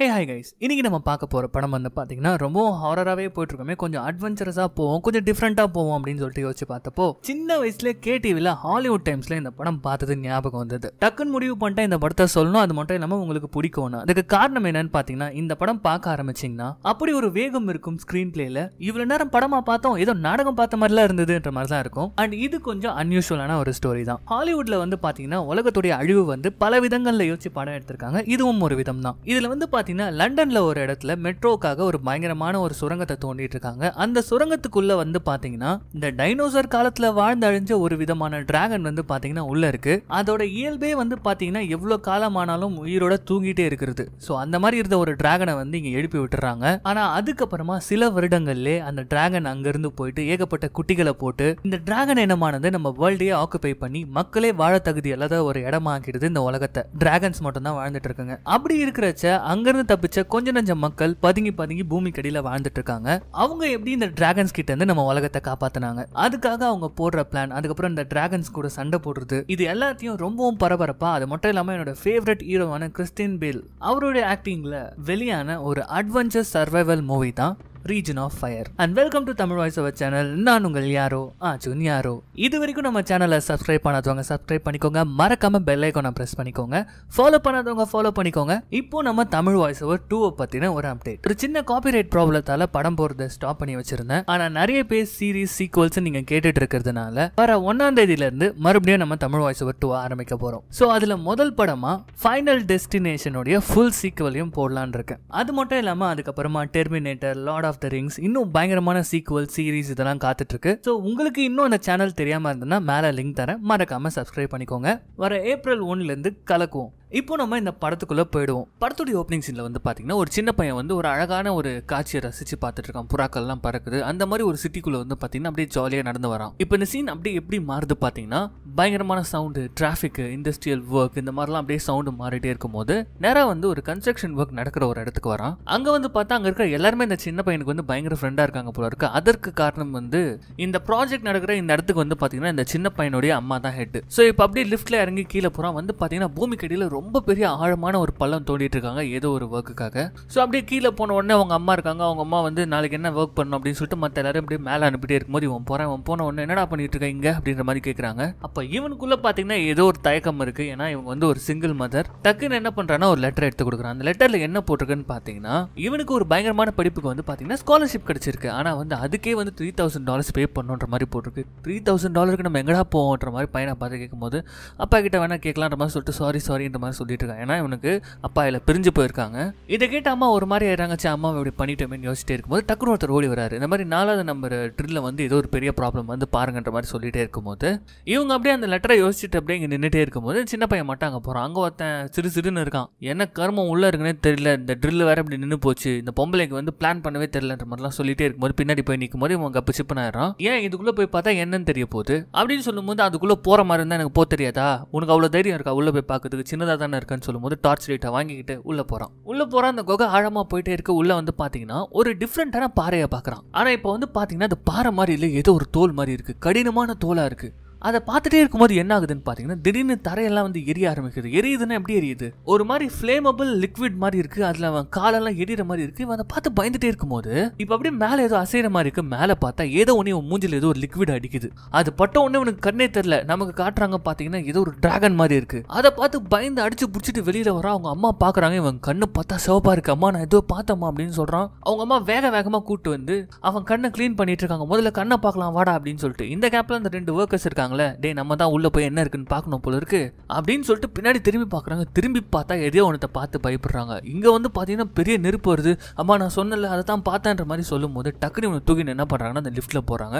hey hi guys இன்றைக்கி நம்ம பார்க்க போகிற படம் வந்து பார்த்தீங்கன்னா ரொம்ப ஹாரராகவே போயிட்டுருக்கோமே கொஞ்சம் அட்வென்ச்சரஸாக போவோம் கொஞ்சம் டிஃப்ரெண்ட்டாக போவோம் அப்படின்னு சொல்லிட்டு யோசிச்சு பார்த்தப்போ சின்ன வயசுல கேடிவியில் ஹாலிவுட் டைம்ஸில் இந்த படம் பார்த்தது ஞாபகம் வந்தது டக்குன்னு முடிவு பண்ணிட்டா இந்த படத்தை சொல்லணும் அது மட்டும் இல்லாமல் உங்களுக்கு பிடிக்கும்னு அதுக்கு காரணம் என்னன்னு பார்த்தீங்கன்னா இந்த படம் பார்க்க ஆரம்பிச்சிங்கன்னா அப்படி ஒரு வேகம் இருக்கும் ஸ்க்ரீன் பிளேயில் இவ்வளோ நேரம் படமாக பார்த்தோம் ஏதோ நாடகம் பார்த்த மாதிரிலாம் இருந்ததுன்ற மாதிரி தான் இருக்கும் அண்ட் இது கொஞ்சம் அன்யூஷுவலான ஒரு ஸ்டோரி தான் ஹாலிவுட்டில் வந்து பார்த்தீங்கன்னா உலகத்துடைய அழிவு வந்து பல விதங்களில் யோசிச்சு படம் எடுத்திருக்காங்க இதுவும் ஒரு விதம் தான் இதில் வந்து பார்த்தீங்கன்னா பார்த்தீங்கன்னா லண்டனில் ஒரு இடத்துல மெட்ரோக்காக ஒரு பயங்கரமான ஒரு சுரங்கத்தை தோண்டிட்டு இருக்காங்க அந்த சுரங்கத்துக்குள்ளே வந்து பார்த்தீங்கன்னா இந்த டைனோசர் காலத்தில் வாழ்ந்து அழிஞ்ச ஒரு விதமான டிராகன் வந்து பார்த்தீங்கன்னா உள்ளே இருக்குது அதோட இயல்பே வந்து பார்த்தீங்கன்னா எவ்வளோ காலமானாலும் உயிரோட தூங்கிட்டே இருக்கிறது ஸோ அந்த மாதிரி இருந்த ஒரு டிராகனை வந்து இங்கே எழுப்பி விட்டுறாங்க ஆனால் அதுக்கப்புறமா சில வருடங்கள்லேயே அந்த டிராகன் அங்கேருந்து போயிட்டு ஏகப்பட்ட குட்டிகளை போட்டு இந்த டிராகன் இனமானது நம்ம வேர்ல்டே ஆக்குபை பண்ணி மக்களே வாழ தகுதி அல்லாத ஒரு இடமாக்கிடுது இந்த உலகத்தை டிராகன்ஸ் மட்டும் தான் வாழ்ந்துட்டு இருக்குங்க அப்படி இருக்கிறச்ச அங்கிருந்து இருந்து தப்பிச்ச கொஞ்ச நஞ்ச மக்கள் பதுங்கி பதுங்கி பூமி கடியில வாழ்ந்துட்டு இருக்காங்க அவங்க எப்படி இந்த டிராகன்ஸ் கிட்ட இருந்து நம்ம உலகத்தை காப்பாத்தினாங்க அதுக்காக அவங்க போடுற பிளான் அதுக்கப்புறம் இந்த டிராகன்ஸ் கூட சண்டை போடுறது இது எல்லாத்தையும் ரொம்பவும் பரபரப்பா அது மட்டும் இல்லாம என்னோட ஃபேவரட் ஹீரோவான கிறிஸ்டின் பேல் அவருடைய ஆக்டிங்ல வெளியான ஒரு அட்வென்ச்சர் சர்வைவல் மூவி தான் reign of fire and welcome to Tamil voice our channel நான் உங்கள் யாரோ ஆச்சுன் யாரோ இது வரைக்கும் நம்ம சேனலை சப்ஸ்கிரைப் பண்ணாதவங்க சப்ஸ்கிரைப் பண்ணிக்கோங்க மறக்காம பெல் ஐக்கோனை ப்ரெஸ் பண்ணிக்கோங்க ஃபாலோ பண்ணாதவங்க ஃபாலோ பண்ணிக்கோங்க இப்போ நம்ம தமிழ் வாய்ஸ் ஓவர் டூவை பற்றின ஒரு அப்டேட் ஒரு சின்ன காப்பிரைட் ப்ராப்ளத்தால் படம் போகிறத ஸ்டாப் பண்ணி வச்சிருந்தேன் ஆனால் நிறைய பேர் சீரீஸ் சீக்வல்ஸ் நீங்கள் கேட்டுட்டு இருக்கிறதுனால வர ஒன்றாம் தேதியிலேருந்து மறுபடியும் நம்ம தமிழ் வாய்ஸ் ஓவர் டூ ஆரம்பிக்க போகிறோம் ஸோ அதில் முதல் படமாக ஃபைனல் டெஸ்டினேஷனுடைய ஃபுல் சீக்வலையும் போடலான் இருக்கேன் அது மட்டும் இல்லாமல் அதுக்கப்புறமா Terminator Lord of of the Rings இன்னும் பயங்கரமான சீக்குவல் சீரீஸ் இதெல்லாம் காத்துட்ருக்கு ஸோ உங்களுக்கு இன்னும் அந்த சேனல் தெரியாமல் இருந்ததுன்னா மேலே லிங்க் தரேன் மறக்காமல் சப்ஸ்கிரைப் பண்ணிக்கோங்க வர ஏப்ரல் ஒன்லேருந்து கலக்குவோம் இப்போ நம்ம இந்த படத்துக்குள்ளே போயிடுவோம் படத்துடைய ஓப்பனிங் சீனில் வந்து பார்த்தீங்கன்னா ஒரு சின்ன பையன் வந்து ஒரு அழகான ஒரு காட்சியை ரசித்து பார்த்துட்டு இருக்கான் புறாக்கள்லாம் பறக்குது அந்த மாதிரி ஒரு சிட்டிக்குள்ளே வந்து பார்த்தீங்கன்னா அப்படியே ஜாலியாக நடந்து வரான் இப்போ இந்த சீன் அப்படியே எப்படி மாறுது பார்த்தீங்கன்னா பயங்கரமான சவுண்டு டிராஃபிக்கு இண்டஸ்ட்ரியல் ஒர்க் இந்த மாதிரிலாம் அப்படியே சவுண்டு மாறிட்டே போது நேராக வந்து ஒரு கன்ஸ்ட்ரக்ஷன் ஒர்க் நடக்கிற ஒரு இடத்துக்கு வரான் அங்கே வந்து பார்த்தா அங்கே இருக்கிற எல்லாருமே இந்த சின்ன பையனுக்கு வந்து பயங்கர ஃப்ரெண்டாக இருக்காங்க போல இருக்கு அதற்கு காரணம் வந்து இந்த ப்ராஜெக்ட் நடக்கிற இந்த இடத்துக்கு வந்து பார்த்தீங்கன்னா இந்த சின்ன பையனுடைய அம்மா தான் ஹெட் ஸோ இப்போ அப்படியே லிஃப்ட்டில் இறங்கி கீழே போகிறான் வந்து பார்த்தீங்கன்னா பூமிக்கடியில் ரொம்ப பெரிய ஆழமான ஒரு பள்ளம் தோண்டிட்டு இருக்காங்க ஏதோ ஒரு ஒர்க்குக்காக ஸோ அப்படியே கீழே போன உடனே அவங்க அம்மா இருக்காங்க அவங்க அம்மா வந்து நாளைக்கு என்ன ஒர்க் பண்ணணும் அப்படின்னு சொல்லிட்டு மற்ற எல்லாரும் அப்படியே மேலே அனுப்பிட்டே போது இவன் போகிறேன் இவன் போன உடனே என்னடா பண்ணிட்டு இருக்க இங்க அப்படின்ற மாதிரி கேட்குறாங்க அப்போ இவனுக்குள்ளே பார்த்தீங்கன்னா ஏதோ ஒரு தயக்கம் இருக்குது ஏன்னா இவங்க வந்து ஒரு சிங்கிள் மதர் டக்குன்னு என்ன பண்ணுறான்னா ஒரு லெட்டர் எடுத்து கொடுக்குறான் அந்த லெட்டரில் என்ன போட்டிருக்குன்னு பார்த்தீங்கன்னா இவனுக்கு ஒரு பயங்கரமான படிப்புக்கு வந்து பார்த்தீங்கன்னா ஸ்காலர்ஷிப் கிடைச்சிருக்கு ஆனால் வந்து அதுக்கே வந்து த்ரீ தௌசண்ட் டாலர்ஸ் பே பண்ணுன்ற மாதிரி போட்டிருக்கு த்ரீ தௌசண்ட் டாலருக்கு நம்ம எங்கடா போவோன்ற மாதிரி பையனை பார்த்து கேட்கும்போது அப்பா கிட்ட வேணா கேட்கலான்ற மாதிரி சொல்லிட்டு சாரி சாரின்ற மாதிரி மாதிரி சொல்லிட்டு இருக்காங்க ஏன்னா இவனுக்கு அப்பா இதில் பிரிஞ்சு போயிருக்காங்க இதை கேட்ட அம்மா ஒரு மாதிரி ஆயிடுறாங்க சே அம்மா இப்படி பண்ணிட்டோமேனு யோசிச்சுட்டே இருக்கும்போது டக்குனு ஒருத்தர் ஓடி வராரு இந்த மாதிரி நாலாவது நம்பர் ட்ரில்ல வந்து ஏதோ ஒரு பெரிய ப்ராப்ளம் வந்து பாருங்கன்ற மாதிரி சொல்லிட்டே இருக்கும்போது இவங்க அப்படியே அந்த லெட்டரை யோசிச்சுட்டு அப்படியே இங்கே நின்றுட்டே இருக்கும்போது சின்ன பையன் மட்டும் அங்கே போகிறான் அங்கே ஒருத்தன் சிறு சிறுன்னு இருக்கான் என்ன கர்மம் உள்ளே இருக்குன்னே தெரியல இந்த ட்ரில் வேற இப்படி நின்று போச்சு இந்த பொம்பளைக்கு வந்து பிளான் பண்ணவே தெரியலன்ற மாதிரிலாம் சொல்லிட்டே இருக்கும்போது பின்னாடி போய் நிற்கும் போது இவங்க கப்பு சிப்பனாயிரம் ஏன் இதுக்குள்ளே போய் பார்த்தா என்னன்னு தெரிய போகுது அப்படின்னு சொல்லும்போது அதுக்குள்ளே போகிற மாதிரி இருந்தால் எனக்கு போ தெரியாதா உனக்கு அவ்வளோ தைரியம் இருக்கா உள்ளே போய் பார்க்கறதுக்கு சின்னதாக கரெக்டாக தானே இருக்கான்னு சொல்லும்போது டார்ச் லைட்டை வாங்கிக்கிட்டு உள்ளே போகிறான் உள்ளே போறான் அந்த குகை ஆழமாக போயிட்டே இருக்க உள்ளே வந்து பாத்தீங்கன்னா ஒரு டிஃப்ரெண்ட்டான பாறையை பார்க்குறான் ஆனால் இப்போ வந்து பாத்தீங்கன்னா அது பாறை மாதிரி இல்ல ஏதோ ஒரு தோல் மாதிரி இருக்குது கடினமான தோலாக இருக்குது அதை பார்த்துட்டே இருக்கும்போது என்ன ஆகுதுன்னு பார்த்தீங்கன்னா திடீர்னு தரையெல்லாம் வந்து எரிய ஆரம்பிக்குது எரியுதுன்னா எப்படி எரியுது ஒரு மாதிரி ஃப்ளேமபிள் லிக்விட் மாதிரி இருக்கு அதில் அவன் காலெல்லாம் எரியற மாதிரி இருக்கு இவன் அதை பார்த்து பயந்துட்டே இருக்கும்போது இப்போ அப்படியே மேலே ஏதோ அசைகிற மாதிரி இருக்கு மேலே பார்த்தா ஏதோ ஒன்று உன் மூஞ்சில் ஏதோ ஒரு லிக்விட் அடிக்குது அது பட்ட ஒன்று உனக்கு கண்ணே தெரில நமக்கு காட்டுறாங்க பார்த்தீங்கன்னா ஏதோ ஒரு டிராகன் மாதிரி இருக்கு அதை பார்த்து பயந்து அடிச்சு பிடிச்சிட்டு வெளியில் வர அவங்க அம்மா பார்க்குறாங்க இவன் கண்ணு பார்த்தா சிவப்பா இருக்கு அம்மா நான் ஏதோ பார்த்தம்மா அப்படின்னு சொல்கிறான் அவங்க அம்மா வேக வேகமாக கூப்பிட்டு வந்து அவன் கண்ணை க்ளீன் பண்ணிட்டு இருக்காங்க முதல்ல கண்ணை பார்க்கலாம் வாடா அப்படின்னு சொல்லிட்டு இந்த கேப்பில் அந்த ரெண்டு ஒர்க்கர்ஸ் இருக்காங்க இருக்காங்களே டே நம்ம தான் உள்ளே போய் என்ன இருக்குன்னு பார்க்கணும் போல இருக்கு அப்படின்னு சொல்லிட்டு பின்னாடி திரும்பி பார்க்குறாங்க திரும்பி பார்த்தா எதையோ ஒன்றத்தை பார்த்து பயப்படுறாங்க இங்கே வந்து பார்த்தீங்கன்னா பெரிய நெருப்பு வருது அம்மா நான் சொன்னல அதை தான் பார்த்தேன்ற மாதிரி சொல்லும் போது டக்குனு இவனை தூக்கி என்ன பண்ணுறாங்கன்னா அந்த லிஃப்ட்டில் போகிறாங்க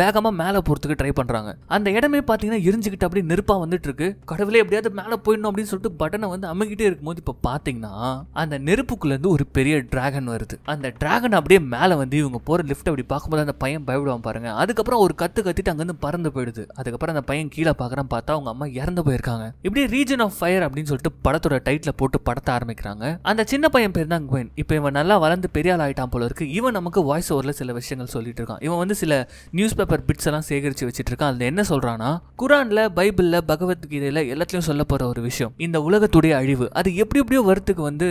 வேகமாக மேலே போகிறதுக்கு ட்ரை பண்ணுறாங்க அந்த இடமே பார்த்தீங்கன்னா எரிஞ்சுக்கிட்டு அப்படியே நெருப்பாக வந்துட்டு இருக்கு கடவுளே எப்படியாவது மேலே போயிடணும் அப்படின்னு சொல்லிட்டு பட்டனை வந்து அமைக்கிட்டே இருக்கும்போது இப்போ பார்த்தீங்கன்னா அந்த நெருப்புக்குள்ளேருந்து ஒரு பெரிய டிராகன் வருது அந்த டிராகன் அப்படியே மேலே வந்து இவங்க போகிற லிஃப்ட் அப்படி பார்க்கும்போது அந்த பையன் பயப்படுவான் பாருங்க அதுக்கப்புறம் ஒரு கத்து கத்திட்டு அங்கேருந்து பறந்து போயிடுது அது அதுக்கப்புறம் அந்த பையன் கீழே பார்க்குறான் பார்த்தா அவங்க அம்மா இறந்து போயிருக்காங்க இப்படி ரீஜன் ஆஃப் ஃபயர் அப்படின்னு சொல்லிட்டு படத்தோட டைட்டில் போட்டு படத்தை ஆரம்பிக்கிறாங்க அந்த சின்ன பையன் பேர் தான் குவென் இப்போ இவன் நல்லா வளர்ந்து பெரிய ஆள் ஆகிட்டான் போல இருக்கு இவன் நமக்கு வாய்ஸ் ஓவரில் சில விஷயங்கள் சொல்லிட்டு இருக்கான் இவன் வந்து சில நியூஸ் பேப்பர் பிட்ஸ் எல்லாம் சேகரித்து வச்சுட்டு இருக்கான் அதில் என்ன சொல்கிறான்னா குரானில் பைபிளில் பகவத்கீதையில் எல்லாத்துலேயும் சொல்ல போகிற ஒரு விஷயம் இந்த உலகத்துடைய அழிவு அது எப்படி எப்படியோ வரத்துக்கு வந்து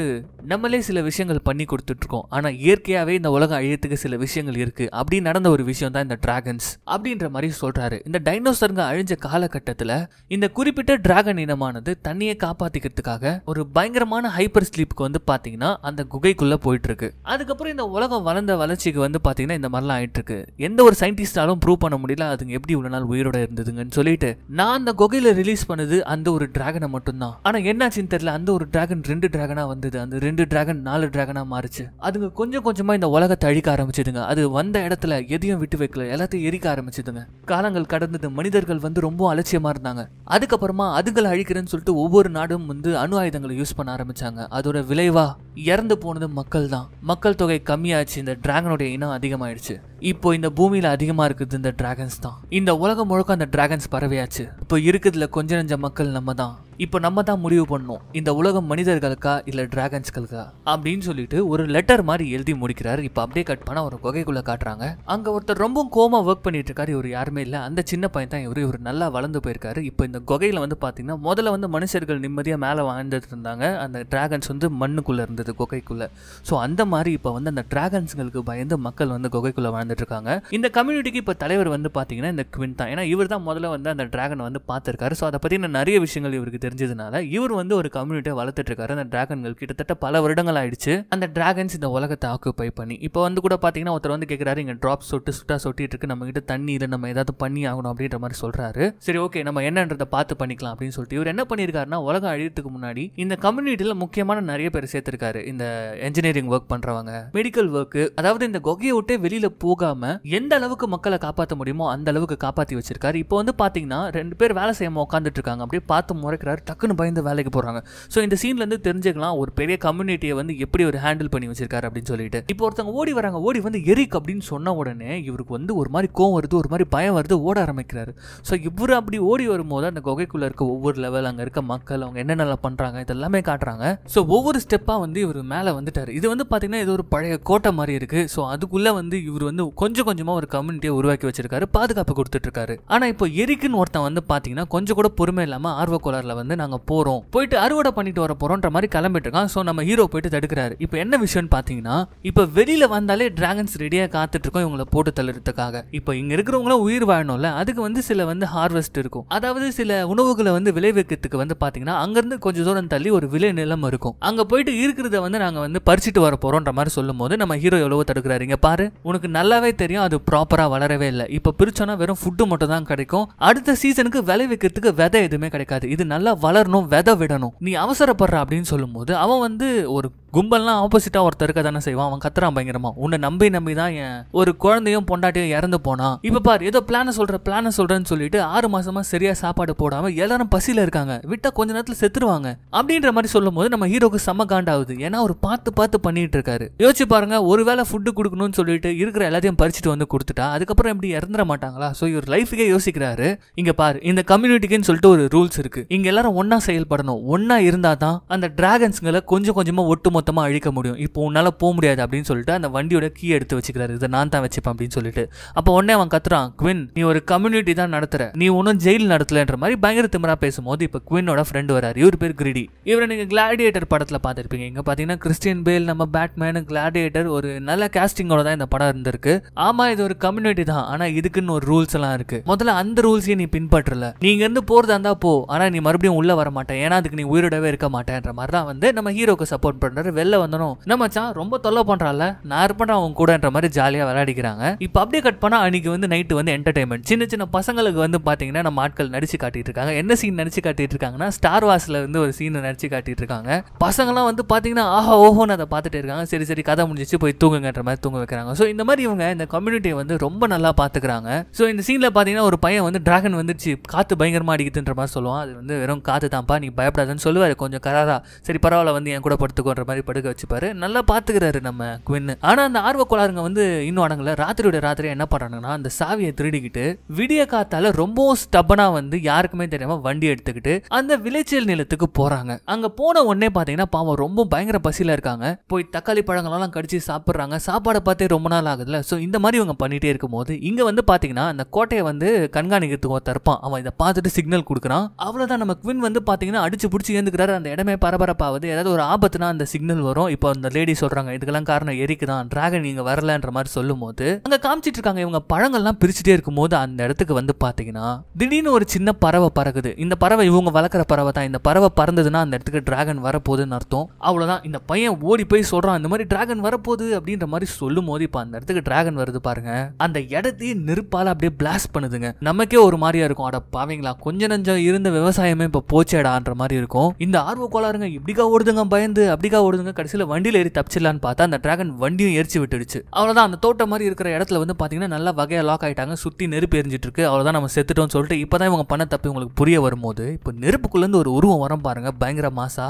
நம்மளே சில விஷயங்கள் பண்ணி கொடுத்துட்டு இருக்கோம் ஆனால் இயற்கையாகவே இந்த உலகம் அழியத்துக்கு சில விஷயங்கள் இருக்குது அப்படி நடந்த ஒரு விஷயம் தான் இந்த டிராகன்ஸ் அப்படின்ற மாதிரி சொல்கிறாரு இந்த டைனோசர் மனிதருங்க அழிஞ்ச காலகட்டத்தில் இந்த குறிப்பிட்ட டிராகன் இனமானது தண்ணியை காப்பாத்திக்கிறதுக்காக ஒரு பயங்கரமான ஹைப்பர் ஸ்லீப்புக்கு வந்து பாத்தீங்கன்னா அந்த குகைக்குள்ள போயிட்டு இருக்கு அதுக்கப்புறம் இந்த உலகம் வளர்ந்த வளர்ச்சிக்கு வந்து பாத்தீங்கன்னா இந்த மாதிரிலாம் ஆயிட்டு இருக்கு எந்த ஒரு சயின்டிஸ்டாலும் ப்ரூவ் பண்ண முடியல அதுங்க எப்படி இவ்வளோ நாள் உயிரோட இருந்ததுங்கன்னு சொல்லிட்டு நான் அந்த குகையில் ரிலீஸ் பண்ணது அந்த ஒரு டிராகனை மட்டும்தான் ஆனா என்னாச்சுன்னு தெரியல அந்த ஒரு டிராகன் ரெண்டு டிராகனா வந்தது அந்த ரெண்டு டிராகன் நாலு டிராகனா மாறுச்சு அதுங்க கொஞ்சம் கொஞ்சமா இந்த உலகத்தை அழிக்க ஆரம்பிச்சதுங்க அது வந்த இடத்துல எதையும் விட்டு வைக்கல எல்லாத்தையும் எரிக்க ஆரம்பிச்சதுங்க காலங்கள் கடந்தது மனித மனிதர்கள் வந்து ரொம்ப அலட்சியமாக இருந்தாங்க அதுக்கப்புறமா அதுங்களை அழிக்கிறேன்னு சொல்லிட்டு ஒவ்வொரு நாடும் வந்து அணு ஆயுதங்களை யூஸ் பண்ண ஆரம்பிச்சாங்க அதோட விளைவா இறந்து போனது மக்கள் தான் மக்கள் தொகை கம்மியாச்சு இந்த டிராகனுடைய இனம் அதிகமாயிடுச்சு இப்போ இந்த பூமியில அதிகமா இருக்குது இந்த டிராகன்ஸ் தான் இந்த உலகம் முழுக்க அந்த டிராகன்ஸ் பரவியாச்சு இப்போ இருக்குதுல கொஞ்ச நஞ்ச மக்கள் நம்ம தான் இப்போ நம்ம தான் முடிவு பண்ணோம் இந்த உலகம் மனிதர்களுக்கா இல்ல டிராகன்ஸ்களுக்கா அப்படின்னு சொல்லிட்டு ஒரு லெட்டர் மாதிரி எழுதி முடிக்கிறாரு இப்போ அப்படியே கட் பண்ண ஒரு குகைக்குள்ள காட்டுறாங்க அங்க ஒருத்தர் ரொம்ப கோமா ஒர்க் பண்ணிட்டு இருக்காரு இவர் யாருமே இல்லை அந்த சின்ன பையன் தான் இவரு இவர் நல்லா வளர்ந்து போயிருக்காரு இப்போ இந்த குகையில வந்து பாத்தீங்கன்னா முதல்ல வந்து மனுஷர்கள் நிம்மதியா மேலே வாழ்ந்துட்டு இருந்தாங்க அந்த டிராகன்ஸ் வந்து மண்ணுக்குள்ள இருந்தது குகைக்குள்ள ஸோ அந்த மாதிரி இப்போ வந்து அந்த டிராகன்ஸ்களுக்கு பயந்து மக்கள் வந்து குகைக்குள்ள வாழ்ந்து வந்துட்டு இருக்காங்க இந்த கம்யூனிட்டிக்கு இப்போ தலைவர் வந்து பார்த்தீங்கன்னா இந்த குவின் தான் ஏன்னா இவர் தான் முதல்ல வந்து அந்த டிராகனை வந்து பார்த்துருக்காரு ஸோ அதை நான் நிறைய விஷயங்கள் இவருக்கு தெரிஞ்சதுனால இவர் வந்து ஒரு கம்யூனிட்டியை வளர்த்துட்ருக்காரு அந்த டிராகன்கள் கிட்டத்தட்ட பல வருடங்கள் ஆயிடுச்சு அந்த டிராகன்ஸ் இந்த உலகத்தை ஆக்குப்பை பண்ணி இப்போ வந்து கூட பார்த்தீங்கன்னா ஒருத்தர் வந்து கேட்குறாரு இங்கே ட்ராப் சொட்டு சுட்டா சொட்டிட்டு இருக்கு நம்ம கிட்ட தண்ணி இல்லை நம்ம ஏதாவது பண்ணி ஆகணும் அப்படின்ற மாதிரி சொல்கிறாரு சரி ஓகே நம்ம என்னன்றதை பார்த்து பண்ணிக்கலாம் அப்படின்னு சொல்லிட்டு இவர் என்ன பண்ணியிருக்காருன்னா உலகம் அழியத்துக்கு முன்னாடி இந்த கம்யூனிட்டியில் முக்கியமான நிறைய பேர் சேர்த்துருக்காரு இந்த இன்ஜினியரிங் ஒர்க் பண்ணுறவங்க மெடிக்கல் ஒர்க்கு அதாவது இந்த கொகையை விட்டே வெளியில் போக போகாம எந்த அளவுக்கு மக்களை காப்பாற்ற முடியுமோ அந்த அளவுக்கு காப்பாற்றி வச்சிருக்காரு இப்போ வந்து பார்த்தீங்கன்னா ரெண்டு பேர் வேலை செய்யாம உட்காந்துட்டு இருக்காங்க அப்படியே பார்த்து முறைக்கிறாரு டக்குன்னு பயந்து வேலைக்கு போறாங்க ஸோ இந்த சீன்ல இருந்து தெரிஞ்சுக்கலாம் ஒரு பெரிய கம்யூனிட்டியை வந்து எப்படி ஒரு ஹேண்டில் பண்ணி வச்சிருக்காரு அப்படின்னு சொல்லிட்டு இப்போ ஒருத்தவங்க ஓடி வராங்க ஓடி வந்து எரிக் அப்படின்னு சொன்ன உடனே இவருக்கு வந்து ஒரு மாதிரி கோவம் வருது ஒரு மாதிரி பயம் வருது ஓட ஆரம்பிக்கிறாரு ஸோ இவரு அப்படி ஓடி வரும்போது அந்த குகைக்குள்ள இருக்க ஒவ்வொரு லெவல் அங்கே இருக்க மக்கள் அவங்க என்னென்ன பண்ணுறாங்க இதெல்லாமே காட்டுறாங்க ஸோ ஒவ்வொரு ஸ்டெப்பாக வந்து இவர் மேலே வந்துட்டார் இது வந்து பார்த்தீங்கன்னா இது ஒரு பழைய கோட்டை மாதிரி இருக்கு ஸோ அதுக்குள்ளே வந்து இவர் வந்து கொஞ்சம் கொஞ்சமாக ஒரு கம்யூனிட்டியை உருவாக்கி வச்சிருக்காரு பாதுகாப்பு கொடுத்துட்ருக்காரு ஆனால் இப்போ எரிக்குன்னு ஒருத்தன் வந்து பாத்தீங்கன்னா கொஞ்சம் கூட பொறுமை இல்லாமல் கோளாறுல வந்து நாங்கள் போகிறோம் போயிட்டு அறுவடை பண்ணிட்டு வர போறோம்ன்ற மாதிரி கிளம்பிட்டு இருக்கான் ஸோ நம்ம ஹீரோ போயிட்டு தடுக்கிறாரு இப்போ என்ன விஷயம்னு பாத்தீங்கன்னா இப்போ வெளியில் வந்தாலே டிராகன்ஸ் ரெடியாக இருக்கோம் இவங்களை போட்டு தள்ளுறதுக்காக இப்போ இங்கே இருக்கிறவங்கள உயிர் வாழணும்ல அதுக்கு வந்து சில வந்து ஹார்வெஸ்ட் இருக்கும் அதாவது சில உணவுகளை வந்து விளைவிக்கிறதுக்கு வந்து பார்த்தீங்கன்னா அங்கேருந்து கொஞ்சம் தூரம் தள்ளி ஒரு விளை நிலம் இருக்கும் அங்கே போயிட்டு இருக்கிறத வந்து நாங்கள் வந்து பறிச்சிட்டு வர போறோம்ன்ற மாதிரி சொல்லும் போது நம்ம ஹீரோ எவ்வளவோ தடுக்கிறாரு பாரு உனக்கு நல்லா நல்லாவே தெரியும் அது ப்ராப்பராக வளரவே இல்லை இப்போ பிரிச்சோன்னா வெறும் ஃபுட்டு மட்டும் தான் கிடைக்கும் அடுத்த சீசனுக்கு விளைவிக்கிறதுக்கு விதை எதுவுமே கிடைக்காது இது நல்லா வளரணும் விதை விடணும் நீ அவசரப்படுற அப்படின்னு சொல்லும்போது அவன் வந்து ஒரு கும்பல்லாம் ஆப்போசிட்டாக ஒருத்தர் இருக்க தானே செய்வான் அவன் கத்துறான் பயங்கரமா உன்னை நம்பி நம்பி தான் என் ஒரு குழந்தையும் பொண்டாட்டியும் இறந்து போனா இப்போ பாரு ஏதோ பிளான சொல்கிற பிளான சொல்கிறேன்னு சொல்லிட்டு ஆறு மாசமா சரியாக சாப்பாடு போடாமல் எல்லாரும் பசியில் இருக்காங்க விட்டால் கொஞ்ச நேரத்தில் செத்துருவாங்க அப்படின்ற மாதிரி சொல்லும் போது நம்ம ஹீரோக்கு செம்ம காண்டாகுது ஏன்னா அவர் பார்த்து பார்த்து பண்ணிட்டு இருக்காரு யோசிச்சு பாருங்க ஒருவேளை ஃபுட்டு கொடுக்கணும்னு சொல்லிட்டு இருக்கிற எல்லாத்தையும் பறிச்சுட்டு வந்து கொடுத்துட்டா அதுக்கப்புறம் எப்படி இறந்துட மாட்டாங்களா ஸோ இவர் லைஃபுக்கே யோசிக்கிறாரு இங்க பாரு இந்த கம்யூனிட்டிக்குன்னு சொல்லிட்டு ஒரு ரூல்ஸ் இருக்கு இங்க எல்லாரும் ஒன்னா செயல்படணும் ஒன்னா இருந்தாதான் தான் அந்த டிராகன்ஸ்களை கொஞ்சம் கொஞ்சமா ஒட்டுமொத்த ஒட்டுமொத்தமாக அழிக்க முடியும் இப்போ உன்னால் போக முடியாது அப்படின்னு சொல்லிட்டு அந்த வண்டியோட கீ எடுத்து வச்சுக்கிறாரு இதை நான் தான் வச்சுப்பேன் அப்படின்னு சொல்லிட்டு அப்போ உடனே அவன் கத்துறான் குவின் நீ ஒரு கம்யூனிட்டி தான் நடத்துற நீ ஒன்றும் ஜெயில் நடத்தலன்ற மாதிரி பயங்கர திமரா பேசும்போது இப்போ குவினோட ஃப்ரெண்டு வராரு இவர் பேர் கிரிடி இவரை நீங்கள் கிளாடியேட்டர் படத்தில் பார்த்துருப்பீங்க இங்கே பார்த்தீங்கன்னா கிறிஸ்டியன் பேல் நம்ம பேட்மேனு கிளாடியேட்டர் ஒரு நல்ல கேஸ்டிங்கோட தான் இந்த படம் இருந்திருக்கு ஆமாம் இது ஒரு கம்யூனிட்டி தான் ஆனால் இதுக்குன்னு ஒரு ரூல்ஸ் எல்லாம் இருக்கு முதல்ல அந்த ரூல்ஸையும் நீ பின்பற்றல நீங்க இருந்து போறதா இருந்தா போ ஆனால் நீ மறுபடியும் உள்ள வர மாட்டேன் ஏன்னா அதுக்கு நீ உயிரோடவே இருக்க மாட்டேன்ற மாதிரி தான் வந்து நம்ம ஹீரோக்கு சப்போர்ட் பண்ற எல்லாரும் வெளில வந்தனும் நம்ம மச்சான் ரொம்ப தொல்லை பண்றான்ல நான் இருப்பேன் அவங்க கூடன்ற மாதிரி ஜாலியாக விளையாடிக்கிறாங்க இப்போ அப்படியே கட் பண்ணால் அன்னைக்கு வந்து நைட்டு வந்து என்டர்டைன்மெண்ட் சின்ன சின்ன பசங்களுக்கு வந்து பாத்தீங்கன்னா நம்ம ஆட்கள் நடிச்சு காட்டிட்டு இருக்காங்க என்ன சீன் நடிச்சு காட்டிட்டு இருக்காங்கன்னா ஸ்டார் வாஸ்ல வந்து ஒரு சீனை நடிச்சு காட்டிட்டு இருக்காங்க பசங்களாம் வந்து பாத்தீங்கன்னா ஆஹா ஓஹோன்னு அதை பார்த்துட்டு இருக்காங்க சரி சரி கதை முடிஞ்சிச்சு போய் தூங்குங்கன்ற மாதிரி தூங்க வைக்கிறாங்க ஸோ இந்த மாதிரி இவங்க இந்த கம்யூனிட்டியை வந்து ரொம்ப நல்லா பாத்துக்கிறாங்க ஸோ இந்த சீனில் பார்த்தீங்கன்னா ஒரு பையன் வந்து டிராகன் வந்துருச்சு காற்று பயங்கரமாக அடிக்குதுன்ற மாதிரி சொல்லுவான் அது வந்து வெறும் காற்று தான்ப்பா நீ பயப்படாதுன்னு சொல்லுவார் கொஞ்சம் கராரா சரி பரவாயில்ல வந்து என் கூட படுத்துக்கோன்ற மாதிரி மாதிரி படுக்க வச்சுப்பாரு நல்லா பார்த்துக்கிறாரு நம்ம குவின்னு ஆனால் அந்த ஆர்வ கோளாறுங்க வந்து இன்னும் அடங்கல ராத்திரியோட ராத்திரி என்ன பண்ணுறாங்கன்னா அந்த சாவியை திருடிக்கிட்டு விடிய காத்தால ரொம்பவும் ஸ்டபனாக வந்து யாருக்குமே தெரியாமல் வண்டி எடுத்துக்கிட்டு அந்த விளைச்சல் நிலத்துக்கு போகிறாங்க அங்கே போன உடனே பார்த்தீங்கன்னா பாவம் ரொம்ப பயங்கர பசியில் இருக்காங்க போய் தக்காளி பழங்களெல்லாம் கடிச்சு சாப்பிட்றாங்க சாப்பாடை பார்த்தே ரொம்ப நாள் ஆகுதுல்ல ஸோ இந்த மாதிரி இவங்க பண்ணிகிட்டே இருக்கும்போது இங்கே வந்து பார்த்தீங்கன்னா அந்த கோட்டையை வந்து கண்காணிக்கிறதுக்கு தருப்பான் அவன் இதை பார்த்துட்டு சிக்னல் கொடுக்குறான் அவ்வளோதான் நம்ம குவின் வந்து பார்த்தீங்கன்னா அடிச்சு பிடிச்சி ஏந்துக்கிறாரு அந்த இடமே பரபரப்பாகுது ஏதாவது ஒரு ஆபத்துனா அந்த சிக்னல் சிக்னல் வரும் இப்போ அந்த லேடி சொல்றாங்க இதுக்கெல்லாம் காரணம் எரிக்கு தான் ட்ராகன் வரலன்ற மாதிரி சொல்லும் போது அங்க காமிச்சிட்டு இருக்காங்க இவங்க பழங்கள்லாம் பிரிச்சுட்டே இருக்கும் போது அந்த இடத்துக்கு வந்து பார்த்தீங்கன்னா திடீர்னு ஒரு சின்ன பறவை பறக்குது இந்த பறவை இவங்க வளர்க்குற பறவை தான் இந்த பறவை பறந்ததுன்னா அந்த இடத்துக்கு டிராகன் வரப்போகுதுன்னு அர்த்தம் அவ்வளவுதான் இந்த பையன் ஓடி போய் சொல்றான் இந்த மாதிரி டிராகன் வரப்போகுது அப்படின்ற மாதிரி சொல்லும் போது இப்போ அந்த இடத்துக்கு டிராகன் வருது பாருங்க அந்த இடத்தையே நெருப்பால் அப்படியே பிளாஸ்ட் பண்ணுதுங்க நமக்கே ஒரு மாதிரியா இருக்கும் அட பாவீங்களா கொஞ்ச நஞ்சம் இருந்த விவசாயமே இப்போ போச்சேடான்ற மாதிரி இருக்கும் இந்த ஆர்வ கோளாறுங்க இப்படிக்கா ஓடுதுங்க பயந்து அப்படிக்கா ஓடுது போதுங்க கடைசியில் வண்டியில் ஏறி தப்பிச்சிடலான்னு பார்த்தா அந்த டிராகன் வண்டியும் எரிச்சு விட்டுடுச்சு அவ்வளோதான் அந்த தோட்டம் மாதிரி இருக்கிற இடத்துல வந்து பார்த்தீங்கன்னா நல்லா வகையாக லாக் ஆகிட்டாங்க சுற்றி நெருப்பு எரிஞ்சிட்டு இருக்கு அவ்வளோதான் நம்ம செத்துட்டோம்னு சொல்லிட்டு இப்போ தான் இவங்க பண்ண தப்பு உங்களுக்கு புரிய வரும்போது இப்போ நெருப்புக்குள்ளேருந்து ஒரு உருவம் வரம் பாருங்கள் பயங்கர மாசா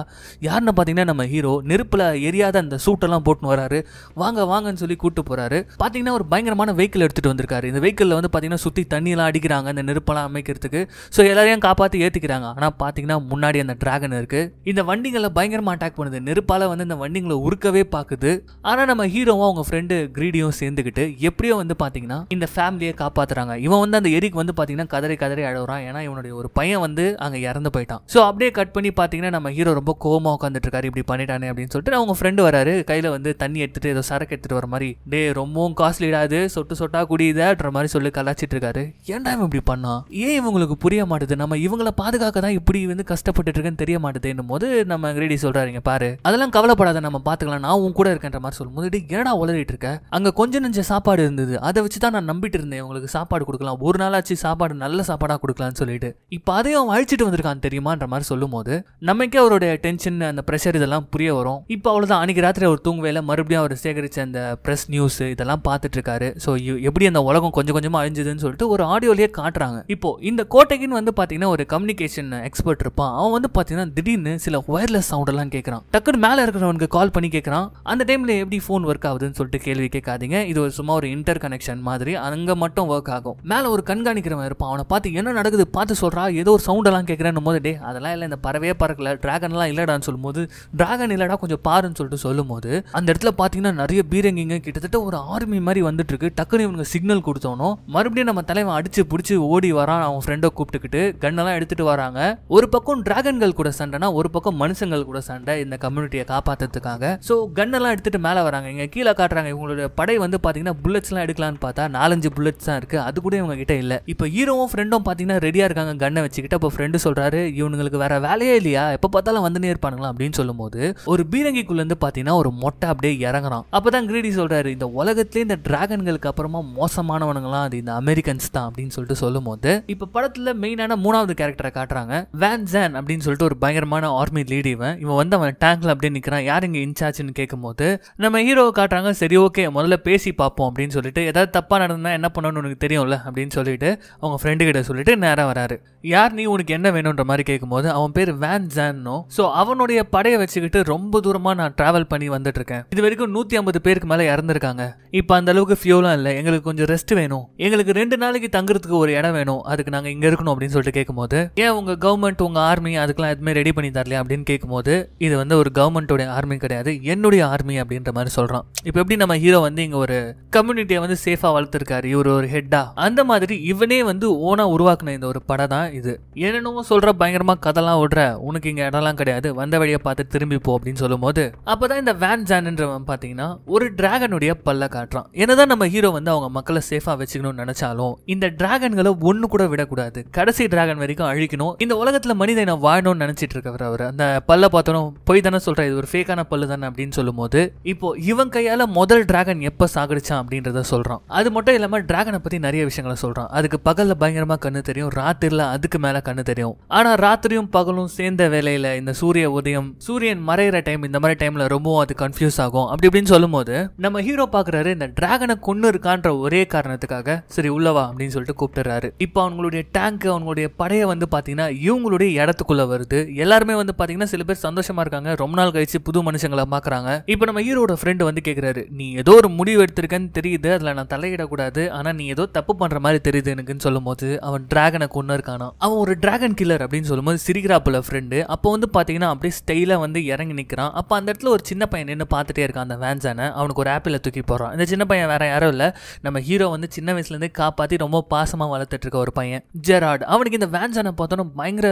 யாருன்னு பார்த்தீங்கன்னா நம்ம ஹீரோ நெருப்பில் எரியாத அந்த சூட்டெல்லாம் போட்டுன்னு வராரு வாங்க வாங்கன்னு சொல்லி கூப்பிட்டு போகிறாரு பார்த்தீங்கன்னா ஒரு பயங்கரமான வெஹிக்கிள் எடுத்துகிட்டு வந்திருக்காரு இந்த வெஹிக்கிளில் வந்து பார்த்தீங்கன்னா சுற்றி தண்ணியெல்லாம் அடிக்கிறாங்க அந்த நெருப்பெல்லாம் அமைக்கிறதுக்கு ஸோ எல்லாரையும் காப்பாற்றி ஏற்றிக்கிறாங்க ஆனால் பார்த்தீங்கன்னா முன்னாடி அந்த டிராகன் இருக்குது இந்த வண்டிகளில் பயங்கரமாக அட்டாக் பண்ணுது நெருப்பால் வந்து இந்த வண்டிங்களை உருக்கவே பார்க்குது ஆனால் நம்ம ஹீரோவும் அவங்க ஃப்ரெண்டு கிரீடியும் சேர்ந்துக்கிட்டு எப்படியோ வந்து பார்த்தீங்கன்னா இந்த ஃபேமிலியை காப்பாற்றுறாங்க இவன் வந்து அந்த எரிக்கு வந்து பார்த்தீங்கன்னா கதரை கதறி அழகுறான் ஏன்னா இவனுடைய ஒரு பையன் வந்து அங்கே இறந்து போயிட்டான் ஸோ அப்படியே கட் பண்ணி பார்த்தீங்கன்னா நம்ம ஹீரோ ரொம்ப கோமா உட்காந்துட்டு இருக்காரு இப்படி பண்ணிட்டானே அப்படின்னு சொல்லிட்டு அவங்க ஃப்ரெண்டு வராரு கையில் வந்து தண்ணி எடுத்துட்டு ஏதோ சரக்கு எடுத்துட்டு வர மாதிரி டே ரொம்பவும் காஸ்ட்லி இடாது சொட்டு சொட்டா குடியுதான்ற மாதிரி சொல்லி கலாச்சிட்டு இருக்காரு ஏன்டா இவன் இப்படி பண்ணான் ஏன் இவங்களுக்கு புரிய மாட்டுது நம்ம இவங்களை பாதுகாக்க தான் இப்படி வந்து கஷ்டப்பட்டு இருக்குன்னு தெரிய மாட்டுதுன்னும் போது நம்ம கிரீடி சொல்றாருங்க பாரு அதெல்லாம் கவலைப்படாத நம்ம பார்த்துக்கலாம் நான் உன் கூட இருக்கின்ற மாதிரி சொல்லும் முதலீடு ஏடா உளறிட்டு இருக்க அங்கே கொஞ்சம் நெஞ்ச சாப்பாடு இருந்தது அதை வச்சு தான் நான் நம்பிட்டு இருந்தேன் உங்களுக்கு சாப்பாடு கொடுக்கலாம் ஒரு நாளாச்சு சாப்பாடு நல்ல சாப்பாடாக கொடுக்கலான்னு சொல்லிட்டு இப்போ அதையும் அவன் அழிச்சிட்டு வந்திருக்கான் தெரியுமான்ற மாதிரி சொல்லும் போது நமக்கே அவருடைய டென்ஷன் அந்த ப்ரெஷர் இதெல்லாம் புரிய வரும் இப்போ அவ்வளோதான் அன்னைக்கு ராத்திரி அவர் தூங்குவேல மறுபடியும் அவர் சேகரிச்ச அந்த ப்ரெஸ் நியூஸ் இதெல்லாம் பார்த்துட்டு இருக்காரு ஸோ எப்படி அந்த உலகம் கொஞ்சம் கொஞ்சமாக அழிஞ்சதுன்னு சொல்லிட்டு ஒரு ஆடியோலேயே காட்டுறாங்க இப்போ இந்த கோட்டைக்குன்னு வந்து பார்த்தீங்கன்னா ஒரு கம்யூனிகேஷன் எக்ஸ்பர்ட் இருப்பான் அவன் வந்து பார்த்தீங்கன்னா திடீர்னு சில ஒயர்லெஸ் சவுண்டெல்லாம் கேட்குறான் டக்குனு மேலே இருக்கிறவனுக்கு கால் பண்ணி கேட்குறான் அந்த டைமில் எப்படி ஃபோன் ஒர்க் ஆகுதுன்னு சொல்லிட்டு கேள்வி கேட்காதீங்க இது ஒரு சும்மா ஒரு இன்டர் கனெக்ஷன் மாதிரி அங்கே மட்டும் ஒர்க் ஆகும் மேலே ஒரு கண்காணிக்கிறவன் இருப்பான் அவனை பார்த்து என்ன நடக்குது பார்த்து சொல்கிறா ஏதோ ஒரு சவுண்டெல்லாம் கேட்குறேன்னு போது டே அதெல்லாம் இல்லை இந்த பறவையே பறக்கல ட்ராகன்லாம் இல்லைடான்னு சொல்லும்போது ட்ராகன் இல்லைடா கொஞ்சம் பாருன்னு சொல்லிட்டு சொல்லும்போது அந்த இடத்துல பார்த்தீங்கன்னா நிறைய பீரங்கிங்க கிட்டத்தட்ட ஒரு ஆர்மி மாதிரி வந்துட்டு இருக்கு டக்குனு இவனுக்கு சிக்னல் கொடுத்தோனோ மறுபடியும் நம்ம தலைவன் அடிச்சு பிடிச்சி ஓடி வரான் அவன் ஃப்ரெண்டை கூப்பிட்டுக்கிட்டு கண்ணெல்லாம் எடுத்துட்டு வராங்க ஒரு பக்கம் டிராகன்கள் கூட சண்டைனா ஒரு பக்கம் மனுஷங்கள் கூட சண்டை இந்த கம்யூனிட்டியை காப்பாற்ற காப்பாற்றுறதுக்காக ஸோ கன்னெல்லாம் எடுத்துகிட்டு மேலே வராங்க இங்கே கீழே காட்டுறாங்க இவங்களோட படை வந்து பார்த்தீங்கன்னா புல்லட்ஸ்லாம் எடுக்கலான்னு பார்த்தா நாலஞ்சு புல்லட்ஸ் தான் இருக்குது அது கூட இவங்க கிட்ட இல்லை இப்போ ஹீரோவும் ஃப்ரெண்டும் பார்த்தீங்கன்னா ரெடியாக இருக்காங்க கன்னை வச்சுக்கிட்டு அப்போ ஃப்ரெண்டு சொல்கிறாரு இவனுங்களுக்கு வேற வேலையே இல்லையா எப்போ பார்த்தாலும் வந்துனே இருப்பானுங்களா அப்படின்னு சொல்லும்போது ஒரு பீரங்கிக்குள்ளேருந்து பார்த்தீங்கன்னா ஒரு மொட்டை அப்படியே இறங்குறான் அப்போ தான் கிரீடி சொல்கிறாரு இந்த உலகத்துலேயே இந்த டிராகன்களுக்கு அப்புறமா மோசமானவனுங்களாம் அது இந்த அமெரிக்கன்ஸ் தான் அப்படின்னு சொல்லிட்டு சொல்லும் போது இப்போ படத்தில் மெயினான மூணாவது கேரக்டரை காட்டுறாங்க வேன் ஜேன் அப்படின்னு சொல்லிட்டு ஒரு பயங்கரமான ஆர்மி லீடி இவன் இவன் வந்து அவன் டேங்க்ல அப்படியே நிற்கிறான் இருக்கிறான் யார் இங்கே இன்சார்ஜ்னு கேட்கும்போது நம்ம ஹீரோவை காட்டுறாங்க சரி ஓகே முதல்ல பேசி பார்ப்போம் அப்படின்னு சொல்லிட்டு ஏதாவது தப்பாக நடந்தால் என்ன பண்ணணும்னு உனக்கு தெரியும்ல அப்படின்னு சொல்லிட்டு அவங்க ஃப்ரெண்டு கிட்ட சொல்லிட்டு நேராக வராரு யார் நீ உனக்கு என்ன வேணுன்ற மாதிரி கேட்கும்போது அவன் பேர் வேன் ஜான்னோ ஸோ அவனுடைய படையை வச்சுக்கிட்டு ரொம்ப தூரமாக நான் ட்ராவல் பண்ணி வந்துட்டு இருக்கேன் இது வரைக்கும் நூற்றி ஐம்பது பேருக்கு மேலே இறந்துருக்காங்க இப்போ அந்த அளவுக்கு ஃபியூலாம் இல்லை எங்களுக்கு கொஞ்சம் ரெஸ்ட் வேணும் எங்களுக்கு ரெண்டு நாளைக்கு தங்குறதுக்கு ஒரு இடம் வேணும் அதுக்கு நாங்கள் இங்கே இருக்கணும் அப்படின்னு சொல்லிட்டு கேட்கும்போது ஏன் உங்கள் கவர்மெண்ட் உங்கள் ஆர்மி அதுக்கெல்லாம் எதுவுமே ரெடி பண்ணி தரலையா அப்படின்னு கேட்கும்போது இது வந்து ஒரு கவர்மெண்ட்டோட உங்களுடைய ஆர்மி கிடையாது என்னுடைய ஆர்மி அப்படின்ற மாதிரி சொல்றான் இப்போ எப்படி நம்ம ஹீரோ வந்து இங்க ஒரு கம்யூனிட்டியை வந்து சேஃபா வளர்த்துருக்காரு இவர் ஒரு ஹெட்டா அந்த மாதிரி இவனே வந்து ஓனாக உருவாக்குன இந்த ஒரு படம் தான் இது என்னென்னவோ சொல்ற பயங்கரமா கதெல்லாம் விடுற உனக்கு இங்க இடம்லாம் கிடையாது வந்த வழியை பார்த்து திரும்பி போ அப்படின்னு சொல்லும்போது அப்பதான் இந்த வேன் ஜான்ன்றவன் பார்த்தீங்கன்னா ஒரு டிராகனுடைய பல்ல காட்டுறான் என்னதான் நம்ம ஹீரோ வந்து அவங்க மக்களை சேஃபா வச்சுக்கணும்னு நினைச்சாலும் இந்த டிராகன்களை ஒண்ணு கூட விடக்கூடாது கடைசி டிராகன் வரைக்கும் அழிக்கணும் இந்த உலகத்துல மனிதனை வாழணும்னு நினைச்சிட்டு இருக்கவர் அவர் அந்த பல்ல பார்த்தோம் போய் தானே சொல்ற இது ஒரு ஃபேக்கான பல்லு தானே அப்படின்னு சொல்லும்போது இப்போ இவன் கையால் முதல் டிராகன் எப்போ சாகடிச்சான் அப்படின்றத சொல்கிறான் அது மட்டும் இல்லாமல் டிராகனை பற்றி நிறைய விஷயங்களை சொல்கிறான் அதுக்கு பகலில் பயங்கரமாக கண்ணு தெரியும் ராத்திரியில் அதுக்கு மேலே கண்ணு தெரியும் ஆனால் ராத்திரியும் பகலும் சேர்ந்த வேலையில் இந்த சூரிய உதயம் சூரியன் மறையிற டைம் இந்த மாதிரி டைமில் ரொம்பவும் அது கன்ஃபியூஸ் ஆகும் அப்படி இப்படின்னு சொல்லும்போது நம்ம ஹீரோ பார்க்குறாரு இந்த டிராகனை கொண்டு இருக்கான்ற ஒரே காரணத்துக்காக சரி உள்ளவா அப்படின்னு சொல்லிட்டு கூப்பிட்டுறாரு இப்போ அவங்களுடைய டேங்க் அவங்களுடைய படையை வந்து பார்த்தீங்கன்னா இவங்களுடைய இடத்துக்குள்ளே வருது எல்லாருமே வந்து பார்த்தீங்கன்னா சில பேர் சந்தோஷமாக இருக்காங்க ரொம்ப நாள் கழிச்சு புது மனுஷங்களை பார்க்குறாங்க இப்போ நம்ம ஹீரோட ஃப்ரெண்டு வந்து கேட்குறாரு நீ ஏதோ ஒரு முடிவு எடுத்திருக்கேன்னு தெரியுது அதில் நான் தலையிடக்கூடாது ஆனால் நீ ஏதோ தப்பு பண்ணுற மாதிரி தெரியுது எனக்குன்னு சொல்லும் போது அவன் டிராகனை கொண்டு இருக்கானா அவன் ஒரு டிராகன் கில்லர் அப்படின்னு சொல்லும்போது சிரிக்கிறாப்புல ஃப்ரெண்டு அப்போ வந்து பார்த்தீங்கன்னா அப்படியே ஸ்டைலாக வந்து இறங்கி நிற்கிறான் அப்போ அந்த இடத்துல ஒரு சின்ன பையன் நின்று பார்த்துட்டே இருக்கான் அந்த வேன்ஸானை அவனுக்கு ஒரு ஆப்பிள தூக்கி போகிறான் இந்த சின்ன பையன் வேற யாரும் இல்லை நம்ம ஹீரோ வந்து சின்ன வயசுலேருந்து காப்பாற்றி ரொம்ப பாசமாக வளர்த்துட்டு இருக்க ஒரு பையன் ஜெராட் அவனுக்கு இந்த வேன்ஸானை பார்த்தோன்னா பயங்கர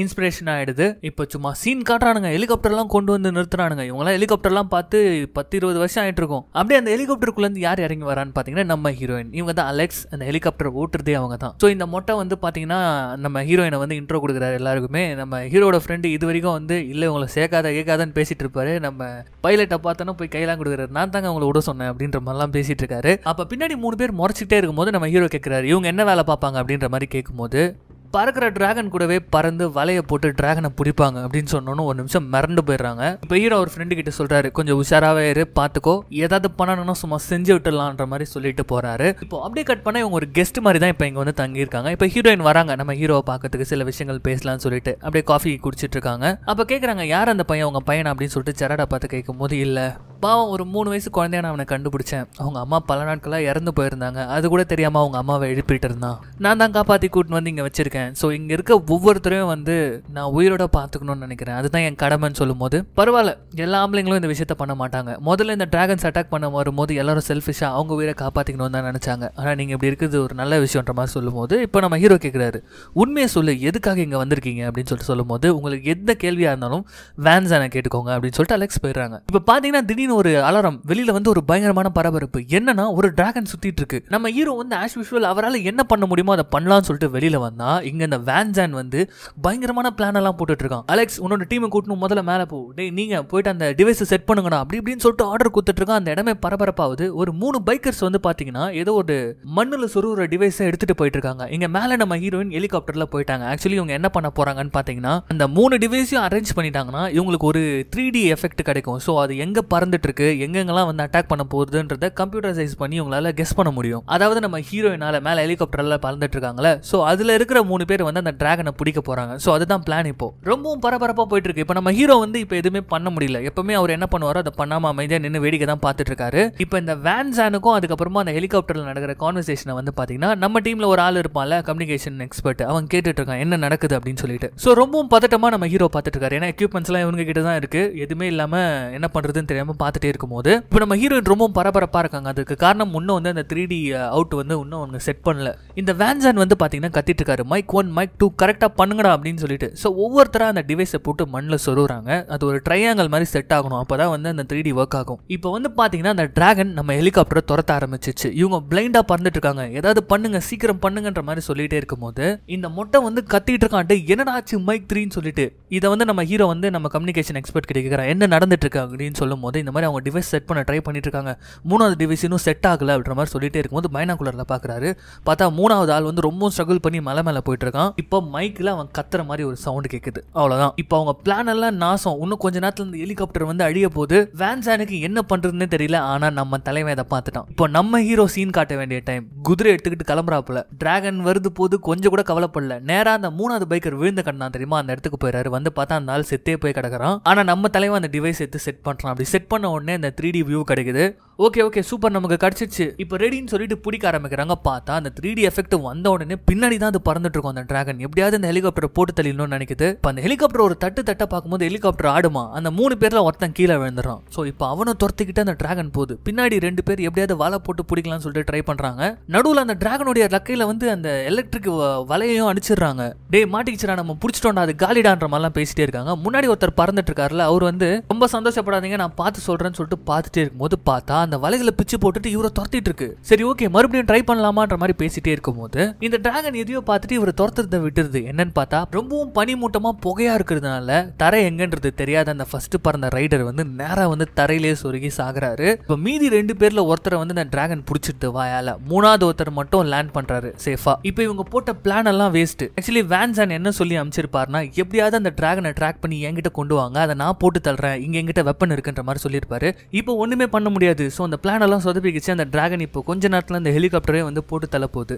இன்ஸ்பிரேஷன் ஆகிடுது இப்போ சும்மா சீன் காட்டுறானுங்க ஹெலிகாப்டர்லாம் கொண்டு வந்து வந்து நிறுத்துறானுங்க இவங்களாம் ஹெலிகாப்டர்லாம் பார்த்து பத்து இருபது வருஷம் ஆகிட்டு இருக்கும் அப்படியே அந்த ஹெலிகாப்டருக்குள்ளேருந்து யார் இறங்கி வரான்னு பார்த்தீங்கன்னா நம்ம ஹீரோயின் இவங்க தான் அலெக்ஸ் அந்த ஹெலிகாப்டர் ஓட்டுறதே அவங்க தான் ஸோ இந்த மொட்டை வந்து பார்த்தீங்கன்னா நம்ம ஹீரோயினை வந்து இன்ட்ரோ கொடுக்குறாரு எல்லாருக்குமே நம்ம ஹீரோட ஃப்ரெண்டு இது வரைக்கும் வந்து இல்லை இவங்களை சேர்க்காத கேட்காதான்னு பேசிட்டு இருப்பாரு நம்ம பைலட்டை பார்த்தோன்னா போய் கையெல்லாம் கொடுக்குறாரு நான் தாங்க அவங்கள விட சொன்னேன் அப்படின்ற மாதிரிலாம் பேசிட்டு இருக்காரு அப்போ பின்னாடி மூணு பேர் முறைச்சிக்கிட்டே இருக்கும்போது நம்ம ஹீரோ கேட்குறாரு இவங்க என்ன வேலை பார்ப்பாங்க அப்படின்ற மாதிரி கேட்கும்போது பறக்கிற டிராகன் கூடவே பறந்து வலையை போட்டு டிராகனை பிடிப்பாங்க அப்படின்னு சொன்னோன்னு ஒரு நிமிஷம் மிரண்டு போயிடுறாங்க இப்போ ஹீரோ ஒரு ஃப்ரெண்டு கிட்ட சொல்றாரு கொஞ்சம் உஷாராவே இரு பார்த்துக்கோ ஏதாவது பண்ணணும்னா சும்மா செஞ்சு விட்டுலான்ற மாதிரி சொல்லிட்டு போறாரு இப்போ அப்படியே கட் பண்ண இவங்க ஒரு கெஸ்ட் மாதிரி தான் இப்போ இங்கே வந்து தங்கியிருக்காங்க இப்போ ஹீரோயின் வராங்க நம்ம ஹீரோவை பார்க்கறதுக்கு சில விஷயங்கள் பேசலாம்னு சொல்லிட்டு அப்படியே காஃபி குடிச்சிட்டு இருக்காங்க அப்போ கேட்குறாங்க யார் அந்த பையன் உங்கள் பையன் அப்படின்னு சொல்லிட்டு சரடா பார்த்து கேட்கும் போது இல்லை பாவம் ஒரு மூணு வயசு குழந்தைய நான் அவனை கண்டுபிடிச்சேன் அவங்க அம்மா பல நாட்களாக இறந்து போயிருந்தாங்க அது கூட தெரியாமல் அவங்க அம்மாவை எழுப்பிட்டு இருந்தான் நான் தான் காப்பாற்றி கூட்டுன்னு வந்து இங்கே வச்சுருக்கேன் ஸோ இங்கே இருக்க ஒவ்வொருத்தரையும் வந்து நான் உயிரோட பார்த்துக்கணும்னு நினைக்கிறேன் அதுதான் என் கடமைன்னு சொல்லும் போது பரவாயில்ல எல்லா ஆம்பளைங்களும் இந்த விஷயத்த பண்ண மாட்டாங்க முதல்ல இந்த ட்ராகன்ஸ் அட்டாக் பண்ண வரும்போது எல்லாரும் செல்ஃபிஷாக அவங்க உயிரை காப்பாற்றிக்கணும்னு தான் நினச்சாங்க ஆனால் நீங்கள் இப்படி இருக்குது ஒரு நல்ல விஷயன்ற மாதிரி சொல்லும்போது இப்போ நம்ம ஹீரோ கேட்குறாரு உண்மையை சொல்லு எதுக்காக இங்கே வந்திருக்கீங்க அப்படின்னு சொல்லிட்டு சொல்லும்போது உங்களுக்கு எந்த கேள்வியாக இருந்தாலும் வேன்ஸ் கேட்டுக்கோங்க அப்படின்னு சொல்லிட்டு அலெக்ஸ் போயிடுறாங்க இப்போ பார்த்தீங்கன்னா திடீர்னு திடீர்னு ஒரு அலாரம் வெளியில வந்து ஒரு பயங்கரமான பரபரப்பு என்னன்னா ஒரு டிராகன் சுத்திட்டு இருக்கு நம்ம ஹீரோ வந்து ஆஸ் யூஷுவல் அவரால் என்ன பண்ண முடியுமோ அதை பண்ணலாம்னு சொல்லிட்டு வெளியில வந்தா இங்க இந்த ஜேன் வந்து பயங்கரமான பிளான் எல்லாம் போட்டுட்டு இருக்கான் அலெக்ஸ் உன்னோட டீமை கூட்டணும் முதல்ல மேலே போ டே நீங்க போயிட்டு அந்த டிவைஸை செட் பண்ணுங்கண்ணா அப்படி இப்படின்னு சொல்லிட்டு ஆர்டர் கொடுத்துட்டு இருக்கான் அந்த இடமே பரபரப்பாவது ஒரு மூணு பைக்கர்ஸ் வந்து பாத்தீங்கன்னா ஏதோ ஒரு மண்ணில் சொருகிற டிவைஸை எடுத்துட்டு போயிட்டு இருக்காங்க இங்க மேல நம்ம ஹீரோயின் ஹெலிகாப்டர்ல போயிட்டாங்க ஆக்சுவலி இவங்க என்ன பண்ண போறாங்கன்னு பாத்தீங்கன்னா அந்த மூணு டிவைஸையும் அரேஞ்ச் பண்ணிட்டாங்கன்னா இவங்களுக்கு ஒரு த்ரீ டி எஃபெக்ட் கிடைக்கும் ஸோ அது எங்க பறந்து டார்கெட் இருக்குது எங்கெங்கெல்லாம் வந்து அட்டாக் பண்ண போகுதுன்றத சைஸ் பண்ணி உங்களால் கெஸ் பண்ண முடியும் அதாவது நம்ம ஹீரோயினால் மேலே ஹெலிகாப்டரில் பறந்துட்டு இருக்காங்களே ஸோ அதில் இருக்கிற மூணு பேர் வந்து அந்த டிராகனை பிடிக்க போகிறாங்க ஸோ அதுதான் பிளான் இப்போ ரொம்பவும் பரபரப்பாக போயிட்டு இருக்கு இப்போ நம்ம ஹீரோ வந்து இப்போ எதுவுமே பண்ண முடியல எப்பவுமே அவர் என்ன பண்ணுவாரோ அதை பண்ணாமல் அமைதியாக நின்று வேடிக்கை தான் பார்த்துட்டு இருக்காரு இப்போ இந்த வேன் சானுக்கும் அதுக்கப்புறமா அந்த ஹெலிகாப்டரில் நடக்கிற கான்வர்சேஷனை வந்து பார்த்தீங்கன்னா நம்ம டீமில் ஒரு ஆள் இருப்பான்ல கம்யூனிகேஷன் எக்ஸ்பர்ட் அவன் கேட்டுட்டு இருக்கான் என்ன நடக்குது அப்படின்னு சொல்லிட்டு ஸோ ரொம்பவும் பதட்டமாக நம்ம ஹீரோ பார்த்துட்டு இருக்காரு ஏன்னா எக்யூப்மெண்ட்ஸ்லாம் இவங்க கிட்ட தான் இருக்குது எதுவுமே இல்லாமல் என்ன பண்ணுறதுன்னு தெரியாமல் பார்த்துட்டே இருக்கும்போது இப்போ நம்ம ஹீரோயின் ரொம்ப பரபரப்பாக இருக்காங்க அதுக்கு காரணம் முன்னே வந்து அந்த த்ரீ டி அவுட் வந்து இன்னும் ஒன்று செட் பண்ணல இந்த வேன்சான் வந்து பார்த்தீங்கன்னா கத்திட்டு இருக்காரு மைக் ஒன் மைக் டூ கரெக்டாக பண்ணுங்கடா அப்படின்னு சொல்லிட்டு ஸோ ஒவ்வொருத்தராக அந்த டிவைஸை போட்டு மண்ணில் சொருகிறாங்க அது ஒரு ட்ரையாங்கல் மாதிரி செட் ஆகணும் அப்போ தான் வந்து அந்த த்ரீ டி ஒர்க் ஆகும் இப்போ வந்து பார்த்தீங்கன்னா அந்த டிராகன் நம்ம ஹெலிகாப்டரை துரத்த ஆரம்பிச்சிச்சு இவங்க பிளைண்டாக பறந்துட்டு இருக்காங்க ஏதாவது பண்ணுங்க சீக்கிரம் பண்ணுங்கன்ற மாதிரி சொல்லிட்டே இருக்கும்போது இந்த மொட்டை வந்து கத்திட்டு இருக்கான்ட்டு என்னடா ஆச்சு மைக் த்ரீன்னு சொல்லிட்டு இதை வந்து நம்ம ஹீரோ வந்து நம்ம கம்யூனிகேஷன் எக்ஸ்பர்ட் கிட்ட கேட்குறான் என்ன நடந்துட்டு இருக்கு அப்படின்னு சொல்லும் போது இந்த மாதிரி மாதிரி அவங்க டிவைஸ் செட் பண்ண ட்ரை பண்ணிட்டுருக்காங்க மூணாவது டிவைஸ் இன்னும் செட் ஆகலை அப்படின்ற மாதிரி சொல்லிட்டே இருக்கும்போது பைனாக்குலரில் பார்க்குறாரு பார்த்தா மூணாவது ஆள் வந்து ரொம்ப ஸ்ட்ரகிள் பண்ணி மலை மேலே போயிட்டுருக்கான் இப்போ மைக்கில் அவன் கத்துற மாதிரி ஒரு சவுண்டு கேட்குது அவ்வளோதான் இப்போ அவங்க பிளான் எல்லாம் நாசம் இன்னும் கொஞ்ச நேரத்தில் இந்த ஹெலிகாப்டர் வந்து அழிய போது வேன்சானுக்கு என்ன பண்ணுறதுனே தெரியல ஆனால் நம்ம தலைமை அதை பார்த்துட்டான் இப்போ நம்ம ஹீரோ சீன் காட்ட வேண்டிய டைம் குதிரை எடுத்துக்கிட்டு கிளம்புறாப்புல டிராகன் வருது போது கொஞ்சம் கூட கவலைப்படல நேராக அந்த மூணாவது பைக்கர் விழுந்த கண்ணா தெரியுமா அந்த இடத்துக்கு போயிறாரு வந்து பார்த்தா அந்த ஆள் செத்தே போய் கிடக்குறான் ஆனால் நம்ம தலைவன் அந்த டிவைஸ் எடுத்து செட் பண்ணுறான் அப்படி செட் பண்ண உடனே இந்த த்ரீ டி வியூ கிடைக்குது ஓகே ஓகே சூப்பர் நமக்கு கிடைச்சிச்சு இப்போ ரெடின்னு சொல்லிட்டு பிடிக்க ஆரம்பிக்கிறாங்க பார்த்தா அந்த த்ரீ டி எஃபெக்ட் வந்த உடனே பின்னாடி தான் அது பறந்துட்டு இருக்கும் அந்த டிராகன் எப்படியாவது அந்த ஹெலிகாப்டர் போட்டு தள்ளிடணும்னு நினைக்குது இப்போ அந்த ஹெலிகாப்டர் ஒரு தட்டு தட்டை பார்க்கும்போது ஹெலிகாப்டர் ஆடுமா அந்த மூணு பேர்ல ஒருத்தன் கீழே விழுந்துடும் ஸோ இப்போ அவனை துரத்துக்கிட்டு அந்த டிராகன் போகுது பின்னாடி ரெண்டு பேர் எப்படியாவது வலை போட்டு பிடிக்கலாம்னு சொல்லிட்டு ட்ரை பண்றாங்க நடுவில் அந்த டிராகனுடைய லக்கையில வந்து அந்த எலக்ட்ரிக் வலையையும் அடிச்சிடுறாங்க டே மாட்டிக்கிச்சுடா நம்ம பிடிச்சிட்டோம்டா அது காலிடான்ற மாதிரிலாம் பேசிட்டே இருக்காங்க முன்னாடி ஒருத்தர் பறந்துட்டு இருக்காருல அவர் வந்து ரொம்ப சந்தோஷப்படாதீங்க நான் பார்த்து சொல்றேன்னு சொல்லிட்டு பார்த்துட்டே இருக்கும்போது பார்த்தா அந்த வலைகளை பிச்சு போட்டுட்டு இவரை துரத்திட்டு இருக்கு சரி ஓகே மறுபடியும் ட்ரை பண்ணலாமான்ற மாதிரி பேசிட்டே இருக்கும் போது இந்த டிராகன் எதையோ பார்த்துட்டு இவரை துரத்துறத விட்டுருது என்னன்னு பார்த்தா ரொம்பவும் பனிமூட்டமா புகையா இருக்கிறதுனால தரை எங்கன்றது தெரியாத அந்த ஃபர்ஸ்ட் பறந்த ரைடர் வந்து நேரா வந்து தரையிலே சொருகி சாகுறாரு இப்போ மீதி ரெண்டு பேர்ல ஒருத்தரை வந்து இந்த டிராகன் புடிச்சிட்டு வாயால மூணாவது ஒருத்தர் மட்டும் லேண்ட் பண்றாரு சேஃபா இப்போ இவங்க போட்ட பிளான் எல்லாம் வேஸ்ட் ஆக்சுவலி வேன்ஸ் என்ன சொல்லி அமைச்சிருப்பாருன்னா எப்படியாவது அந்த டிராகனை ட்ராக் பண்ணி என்கிட்ட கொண்டு வாங்க அதை நான் போட்டு தள்ளுறேன் இங்க எங்கிட்ட வெப்பன் இருக்குன்ற மாதிரி சொல்லியிருப்பாரு இப்போ ஒண்ணுமே பண்ண முடியாது ஸோ அந்த பிளானெல்லாம் சொதப்பிக்கிச்சு அந்த ட்ராகன் இப்போ கொஞ்ச நேரத்தில் அந்த ஹெலிகாப்டரே வந்து போட்டு தலை போகுது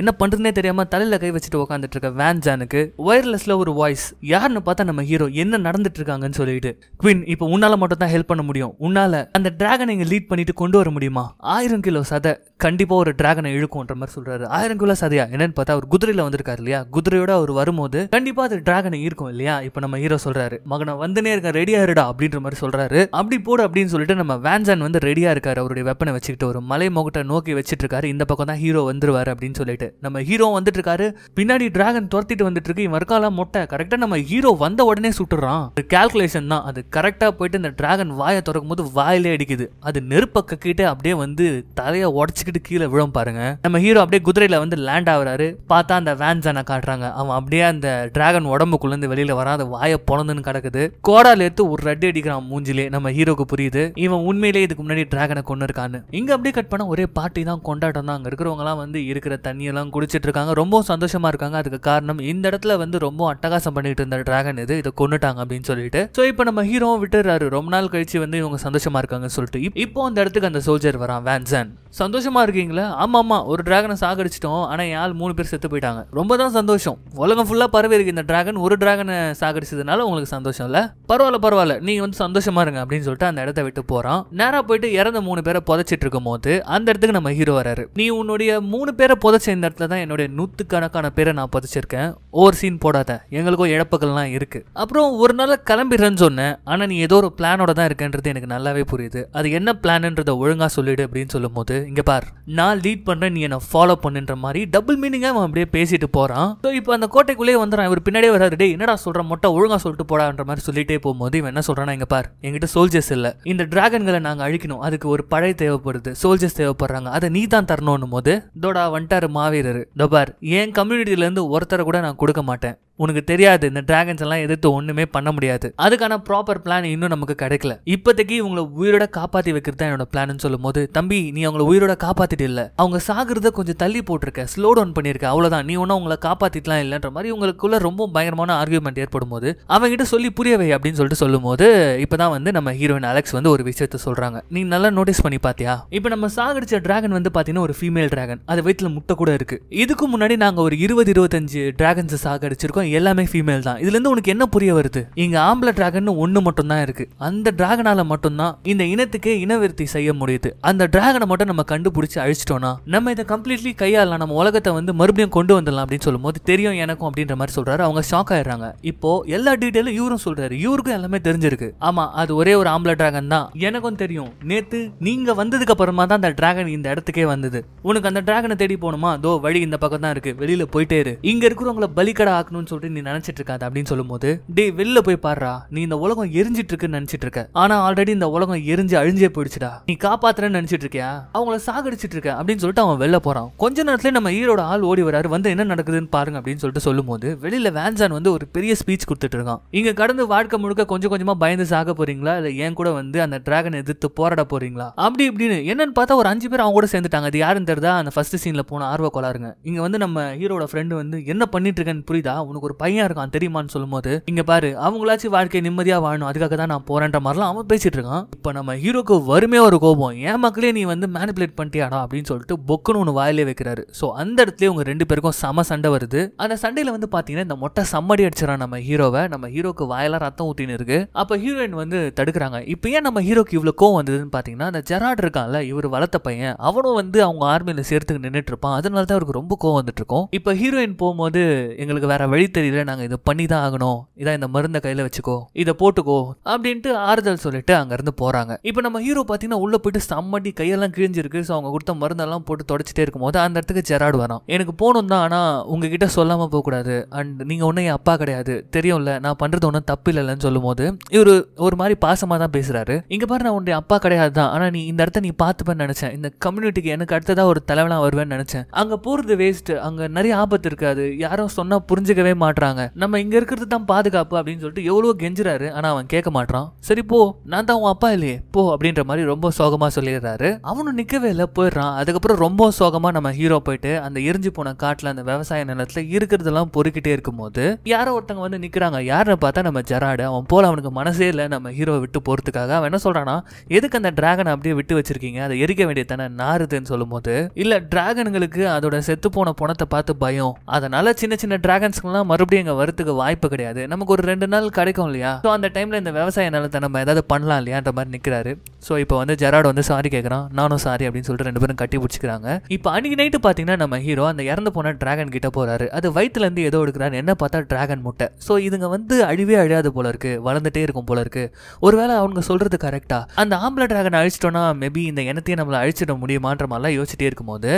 என்ன பண்ணுறதுனே தெரியாமல் தலையில் கை வச்சுட்டு உட்காந்துட்டு இருக்க வேன் ஜானுக்கு ஒயர்லெஸில் ஒரு வாய்ஸ் யாருன்னு பார்த்தா நம்ம ஹீரோ என்ன நடந்துட்டு இருக்காங்கன்னு சொல்லிட்டு குவின் இப்போ உன்னால் மட்டும் தான் ஹெல்ப் பண்ண முடியும் உன்னால் அந்த டிராகனை இங்கே லீட் பண்ணிட்டு கொண்டு வர முடியுமா ஆயிரம் கிலோ சதை கண்டிப்பாக ஒரு ட்ராகனை இழுக்கும்ன்ற மாதிரி சொல்கிறாரு ஆயிரம் கிலோ சதையா என்னன்னு பார்த்தா அவர் குதிரையில் வந்திருக்காரு இல்லையா குதிரையோட அவர் வரும்போது கண்டிப்பாக அது ட்ராகனை ஈர்க்கும் இல்லையா இப்போ நம்ம ஹீரோ சொல்கிறாரு மகனை வந்துனே இருக்க ரெடியாக இருடா அப்படின்ற மாதிரி சொல்கிறாரு அப்படி போடு அப்படின்னு சொல்லிட்டு நம்ம வேன்ஜான் வந்து ரெடியாக இருக்காரு அவருடைய வெப்பனை வச்சுக்கிட்டு ஒரு மலை முகட்டை நோக்கி வச்சுட்டு இருக்காரு இந்த பக்கம் தான் ஹீரோ வந்துருவாரு அப்படின்னு சொல்லிட்டு நம்ம ஹீரோ வந்துட்டு இருக்காரு பின்னாடி டிராகன் துரத்திட்டு வந்துட்டு இருக்கு இவன் இருக்கால மொட்டை கரெக்டாக நம்ம ஹீரோ வந்த உடனே சுட்டுறான் கேல்குலேஷன் தான் அது கரெக்டாக போயிட்டு இந்த டிராகன் வாயை திறக்கும் போது வாயிலே அடிக்குது அது நெருப்பை கக்கிட்டு அப்படியே வந்து தலையை உடச்சிக்கிட்டு கீழே விழும் பாருங்க நம்ம ஹீரோ அப்படியே குதிரையில் வந்து லேண்ட் ஆகுறாரு பார்த்தா அந்த வேன்ஸானை காட்டுறாங்க அவன் அப்படியே அந்த டிராகன் உடம்புக்குள்ளேருந்து வெளியில் வரா அது வாயை பொழந்துன்னு கிடக்குது கோடால எடுத்து ஒரு ரெட்டி அடிக்கிறான் மூஞ்சிலே நம்ம ஹீரோக்கு புரியுது இவன் உண்மையிலே இதுக்கு முன்னாடி ட்ராகனை கொண்டு இருக்கான்னு இங்கே அப்படியே கட் பண்ண ஒரே பார்ட்டி தான் கொண்டாட்டம் தான் அங்கே இருக்கிறவங்கலாம் வந்து இருக்கிற தண்ணியெல்லாம் குடிச்சிட்டு இருக்காங்க ரொம்ப சந்தோஷமா இருக்காங்க அதுக்கு காரணம் இந்த இடத்துல வந்து ரொம்ப அட்டகாசம் பண்ணிட்டு இருந்த டிராகன் இது இதை கொண்டுட்டாங்க அப்படின்னு சொல்லிட்டு ஸோ இப்போ நம்ம ஹீரோ விட்டுறாரு ரொம்ப நாள் கழிச்சு வந்து இவங்க சந்தோஷமா இருக்காங்கன்னு சொல்லிட்டு இப்போ அந்த இடத்துக்கு அந்த சோல்ஜர் வரான் வேன்சன் சந்தோஷமா இருக்கீங்களா ஆமா ஆமா ஒரு டிராகனை சாகடிச்சிட்டோம் ஆனா யால் மூணு பேர் செத்து போயிட்டாங்க ரொம்ப தான் சந்தோஷம் உலகம் ஃபுல்லா பரவி இருக்கு இந்த டிராகன் ஒரு டிராகனை சாகடிச்சதுனால உங்களுக்கு சந்தோஷம் இல்ல பரவாயில்ல பரவாயில்ல நீங்க வந்து சந்தோஷமா இருங்க அப்படின்னு சொல்லிட்டு அந்த இடத்த விட்டு போறான் நேரா போயிட்டு இறந்த அந்த மூணு பேரை புதைச்சிட்டு இருக்கும் போது அந்த இடத்துக்கு நம்ம ஹீரோ வராரு நீ உன்னுடைய மூணு பேரை புதைச்ச இந்த இடத்துல தான் என்னுடைய நூற்றுக்கணக்கான பேரை நான் புதைச்சிருக்கேன் ஓவர் சீன் போடாத எங்களுக்கும் இழப்புகள்லாம் இருக்கு அப்புறம் ஒரு நாள் கிளம்பிடுறேன்னு சொன்னேன் ஆனால் நீ ஏதோ ஒரு பிளானோட தான் இருக்கேன்றது எனக்கு நல்லாவே புரியுது அது என்ன பிளான்ன்றத ஒழுங்காக சொல்லிடு அப்படின்னு சொல்லும் போது இங்கே பார் நான் லீட் பண்ணுறேன் நீ என்னை ஃபாலோ பண்ணுன்ற மாதிரி டபுள் மீனிங்காக அவன் அப்படியே பேசிட்டு போகிறான் ஸோ இப்போ அந்த கோட்டைக்குள்ளேயே வந்துடுறான் இவர் பின்னாடியே வராரு டே என்னடா சொல்கிற மொட்டை ஒழுங்காக சொல்லிட்டு போடான்ற மாதிரி சொல்லிட்டே போகும்போது இவன் என்ன சொல்கிறான் இங்க பார் எங்கிட்ட சோல்ஜர்ஸ் இல்லை இந்த டிராகன்களை நாங்கள் அழிக்கணும் அதுக்கு அவங்களுக்கு ஒரு பழைய தேவைப்படுது சோல்ஜர்ஸ் தேவைப்படுறாங்க அதை நீ தான் தரணும்னு போது தோடா வந்துட்டாரு மாவீரர் டொபார் என் கம்யூனிட்டியிலேருந்து ஒருத்தரை கூட நான் கொடுக்க மாட்டேன் உனக்கு தெரியாது இந்த டிராகன்ஸ் எல்லாம் எதிர்த்து ஒன்றுமே பண்ண முடியாது அதுக்கான ப்ராப்பர் பிளான் இன்னும் நமக்கு கிடைக்கல இப்போதைக்கு இவங்களை உயிரோட காப்பாற்றி வைக்கிறது தான் என்னோட பிளான்னு சொல்லும் போது தம்பி நீ அவங்கள உயிரோட காப்பாற்றிட்டு இல்லை அவங்க சாகிறத கொஞ்சம் தள்ளி போட்டிருக்க ஸ்லோ டவுன் பண்ணிருக்க அவ்வளவுதான் நீ ஒன்னும் அவங்களை காப்பாத்திட்டுலாம் இல்லைன்ற மாதிரி உங்களுக்குள்ள ரொம்ப பயங்கரமான ஆர்குமெண்ட் ஏற்படும் போது அவங்ககிட்ட சொல்லி புரியவை அப்படின்னு சொல்லிட்டு சொல்லும் போது இப்போ தான் வந்து நம்ம ஹீரோயின் அலெக்ஸ் வந்து ஒரு விஷயத்த சொல்கிறாங்க நீ நல்லா நோட்டீஸ் பண்ணி பார்த்தியா இப்போ நம்ம சாகடிச்ச டிராகன் வந்து பாத்தீங்கன்னா ஒரு ஃபீமேல் டிராகன் அது வயிற்றுல முட்டை கூட இருக்குது இதுக்கு முன்னாடி நாங்கள் ஒரு இருபது இருபத்தஞ்சு டிராகன்ஸ் சாகடிச்சிருக்கோம் வரைக்கும் எல்லாமே ஃபீமேல் தான் இதுல இருந்து உனக்கு என்ன புரிய வருது இங்க ஆம்பள டிராகன் மட்டும் தான் இருக்கு அந்த மட்டும் மட்டும்தான் இந்த இனத்துக்கு இனவிருத்தி செய்ய முடியுது அந்த டிராகனை மட்டும் நம்ம கண்டுபிடிச்சு அழிச்சிட்டோம்னா நம்ம இதை கம்ப்ளீட்லி கையாளலாம் நம்ம உலகத்தை வந்து மறுபடியும் கொண்டு வந்துடலாம் அப்படின்னு சொல்லும்போது தெரியும் எனக்கும் அப்படின்ற மாதிரி சொல்றாரு அவங்க ஷாக் ஆயிடுறாங்க இப்போ எல்லா டீட்டெயிலும் இவரும் சொல்றாரு இவருக்கும் எல்லாமே தெரிஞ்சிருக்கு ஆமா அது ஒரே ஒரு ஆம்பள டிராகன் தான் எனக்கும் தெரியும் நேற்று நீங்க வந்ததுக்கு அப்புறமா தான் அந்த டிராகன் இந்த இடத்துக்கே வந்தது உனக்கு அந்த டிராகனை தேடி போகணுமா தோ வழி இந்த பக்கம் தான் இருக்கு வெளியில் போயிட்டே இரு இங்க இருக்கிறவங்கள பலிக்கடை ஆக்கணும்னு சொல்லிட்டு நீ நினைச்சிட்டு இருக்காது அப்படின்னு சொல்லும்போது டே வெளில போய் பாடுறா நீ இந்த உலகம் எரிஞ்சிட்டு இருக்குன்னு நினைச்சிட்டு இருக்க ஆனா ஆல்ரெடி இந்த உலகம் எரிஞ்சு அழிஞ்சே போயிடுச்சுடா நீ காப்பாத்துறேன்னு நினைச்சிட்டு இருக்கியா அவங்கள சாகடிச்சிட்டு இருக்க அப்படின்னு சொல்லிட்டு அவன் வெளில போறான் கொஞ்ச நேரத்துல நம்ம ஹீரோட ஆள் ஓடி வராரு வந்து என்ன நடக்குதுன்னு பாருங்க அப்படின்னு சொல்லிட்டு சொல்லும்போது வெளியில வேன்சான் வந்து ஒரு பெரிய ஸ்பீச் கொடுத்துட்டு இருக்கான் இங்க கடந்து வாழ்க்கை முழுக்க கொஞ்சம் கொஞ்சமா பயந்து சாக போறீங்களா இல்ல ஏன் கூட வந்து அந்த டிராகன் எதிர்த்து போராட போறீங்களா அப்படி இப்படின்னு என்னன்னு பார்த்தா ஒரு அஞ்சு பேர் அவங்க கூட சேர்ந்துட்டாங்க அது யாருன்னு தெரிதா அந்த ஃபர்ஸ்ட் சீன்ல போன ஆர்வ கோளாருங்க இங்க வந்து நம்ம ஹீரோட ஃப்ரெண்டு வந்து என்ன பண்ணிட்டு இருக்கேன்னு புரியுதா உனக்கு உனக்கு ஒரு பையன் இருக்கான் தெரியுமான்னு சொல்லும்போது இங்க பாரு அவங்களாச்சும் வாழ்க்கை நிம்மதியா வாழணும் அதுக்காக தான் நான் போறேன்ற மாதிரிலாம் அவன் பேசிட்டு இருக்கான் இப்போ நம்ம ஹீரோக்கு வறுமையா ஒரு கோபம் என் மக்களே நீ வந்து மேனிபுலேட் பண்ணிட்டியாடா அப்படின்னு சொல்லிட்டு பொக்குன்னு ஒன்று வாயிலே வைக்கிறாரு ஸோ அந்த இடத்துல உங்க ரெண்டு பேருக்கும் சம சண்டை வருது அந்த சண்டையில வந்து பாத்தீங்கன்னா இந்த மொட்டை சம்மடி அடிச்சிடறான் நம்ம ஹீரோவை நம்ம ஹீரோக்கு வாயிலாம் ரத்தம் ஊத்தின்னு இருக்கு அப்போ ஹீரோயின் வந்து தடுக்கிறாங்க இப்போ ஏன் நம்ம ஹீரோக்கு இவ்வளோ கோவம் வந்ததுன்னு பாத்தீங்கன்னா அந்த ஜெராட் இருக்கான்ல இவர் வளர்த்த பையன் அவனும் வந்து அவங்க ஆர்மியில சேர்த்துக்கு நின்றுட்டு இருப்பான் அதனால தான் அவருக்கு ரொம்ப கோவம் வந்துட்டு இருக்கும் இப்போ ஹீரோயின் போகும்போது எங்களுக்கு வேற வழி தெரியல நாங்கள் இதை பண்ணி தான் ஆகணும் இதான் இந்த மருந்தை கையில் வச்சுக்கோ இதை போட்டுக்கோ அப்படின்ட்டு ஆறுதல் சொல்லிட்டு அங்கேருந்து போகிறாங்க இப்போ நம்ம ஹீரோ பார்த்தீங்கன்னா உள்ளே போயிட்டு சம்மடி கையெல்லாம் கிழிஞ்சிருக்கு ஸோ அவங்க கொடுத்த மருந்தெல்லாம் போட்டு தொடச்சிட்டே இருக்கும்போது அந்த இடத்துக்கு ஜெராடு வரும் எனக்கு போகணும் தான் ஆனால் உங்ககிட்ட சொல்லாமல் போகக்கூடாது அண்ட் நீங்கள் ஒன்றும் என் அப்பா கிடையாது தெரியும்ல நான் பண்ணுறது ஒன்றும் தப்பு இல்லைன்னு சொல்லும்போது இவர் ஒரு மாதிரி பாசமாக தான் பேசுகிறாரு இங்கே பாரு நான் உன்னுடைய அப்பா கிடையாது தான் ஆனால் நீ இந்த இடத்த நீ பார்த்துப்பேன்னு நினச்சேன் இந்த கம்யூனிட்டிக்கு எனக்கு அடுத்ததாக ஒரு தலைவனாக வருவேன்னு நினச்சேன் அங்கே போகிறது வேஸ்ட்டு அங்கே நிறைய ஆபத்து இருக்காது யாரும் சொன்னால் புரிஞ்சுக்கவே மாட்டுறாங்க நம்ம இங்க இருக்கிறது தான் பாதுகாப்பு அப்படின்னு சொல்லிட்டு எவ்வளவு கெஞ்சுறாரு ஆனா அவன் கேட்க மாட்டான் சரி போ நான் தான் உன் அப்பா இல்லையே போ அப்படின்ற மாதிரி ரொம்ப சோகமா சொல்லிடுறாரு அவனும் நிக்கவே இல்லை போயிடுறான் அதுக்கப்புறம் ரொம்ப சோகமா நம்ம ஹீரோ போயிட்டு அந்த எரிஞ்சு போன காட்டுல அந்த விவசாய நிலத்துல இருக்கிறதெல்லாம் பொறுக்கிட்டே இருக்கும் போது யாரோ ஒருத்தவங்க வந்து நிக்கிறாங்க யாருன்னு பார்த்தா நம்ம ஜெராடு அவன் போல அவனுக்கு மனசே இல்லை நம்ம ஹீரோ விட்டு போறதுக்காக அவன் என்ன சொல்றானா எதுக்கு அந்த டிராகன் அப்படியே விட்டு வச்சிருக்கீங்க அதை எரிக்க வேண்டிய தானே நாருதுன்னு சொல்லும்போது இல்ல டிராகன்களுக்கு அதோட செத்து போன பணத்தை பார்த்து பயம் அதனால சின்ன சின்ன எல்லாம் மறுபடியும் இங்கே வரத்துக்கு வாய்ப்பு கிடையாது நமக்கு ஒரு ரெண்டு நாள் கிடைக்கும் இல்லையா ஸோ அந்த டைமில் இந்த விவசாய நிலத்தை நம்ம ஏதாவது பண்ணலாம் இல்லையான்ற மாதிரி நிற்கிறாரு ஸோ இப்போ வந்து ஜெராட் வந்து சாரி கேட்குறான் நானும் சாரி அப்படின்னு சொல்லிட்டு ரெண்டு பேரும் கட்டி பிடிச்சிக்கிறாங்க இப்போ அன்னைக்கு நைட்டு பார்த்தீங்கன்னா நம்ம ஹீரோ அந்த இறந்து போன டிராகன் கிட்ட போறாரு அது வயிற்றுலேருந்து ஏதோ எடுக்கிறாரு என்ன பார்த்தா டிராகன் முட்டை ஸோ இதுங்க வந்து அழிவே அழியாது போல இருக்கு வளர்ந்துட்டே இருக்கும் போல இருக்கு ஒருவேளை அவங்க சொல்றது கரெக்டா அந்த ஆம்பளை டிராகன் அழிச்சிட்டோம்னா மேபி இந்த இனத்தையே நம்மளை அழிச்சிட முடியுமான்ற மாதிரிலாம் யோசிச்சுட்டே இருக்கும்போது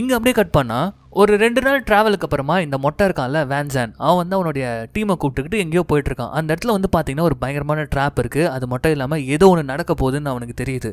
இங்கே அப்படியே கட் பண்ணால் ஒரு ரெண்டு நாள் ட்ராவலுக்கு அப்புறமா இந்த மொட்டை இருக்கான்ல வேன்சான் அவன் வந்து அவனுடைய டீமை கூப்பிட்டுக்கிட்டு எங்கேயோ போயிட்டு இருக்கான் அந்த இடத்துல வந்து பார்த்தீங்கன்னா ஒரு பயங்கரமான ட்ராப் இருக்குது அது மொட்டை இல்லாமல் ஏதோ ஒன்று நடக்க போகுதுன்னு அவனுக்கு அவனுக்கு தெரியுது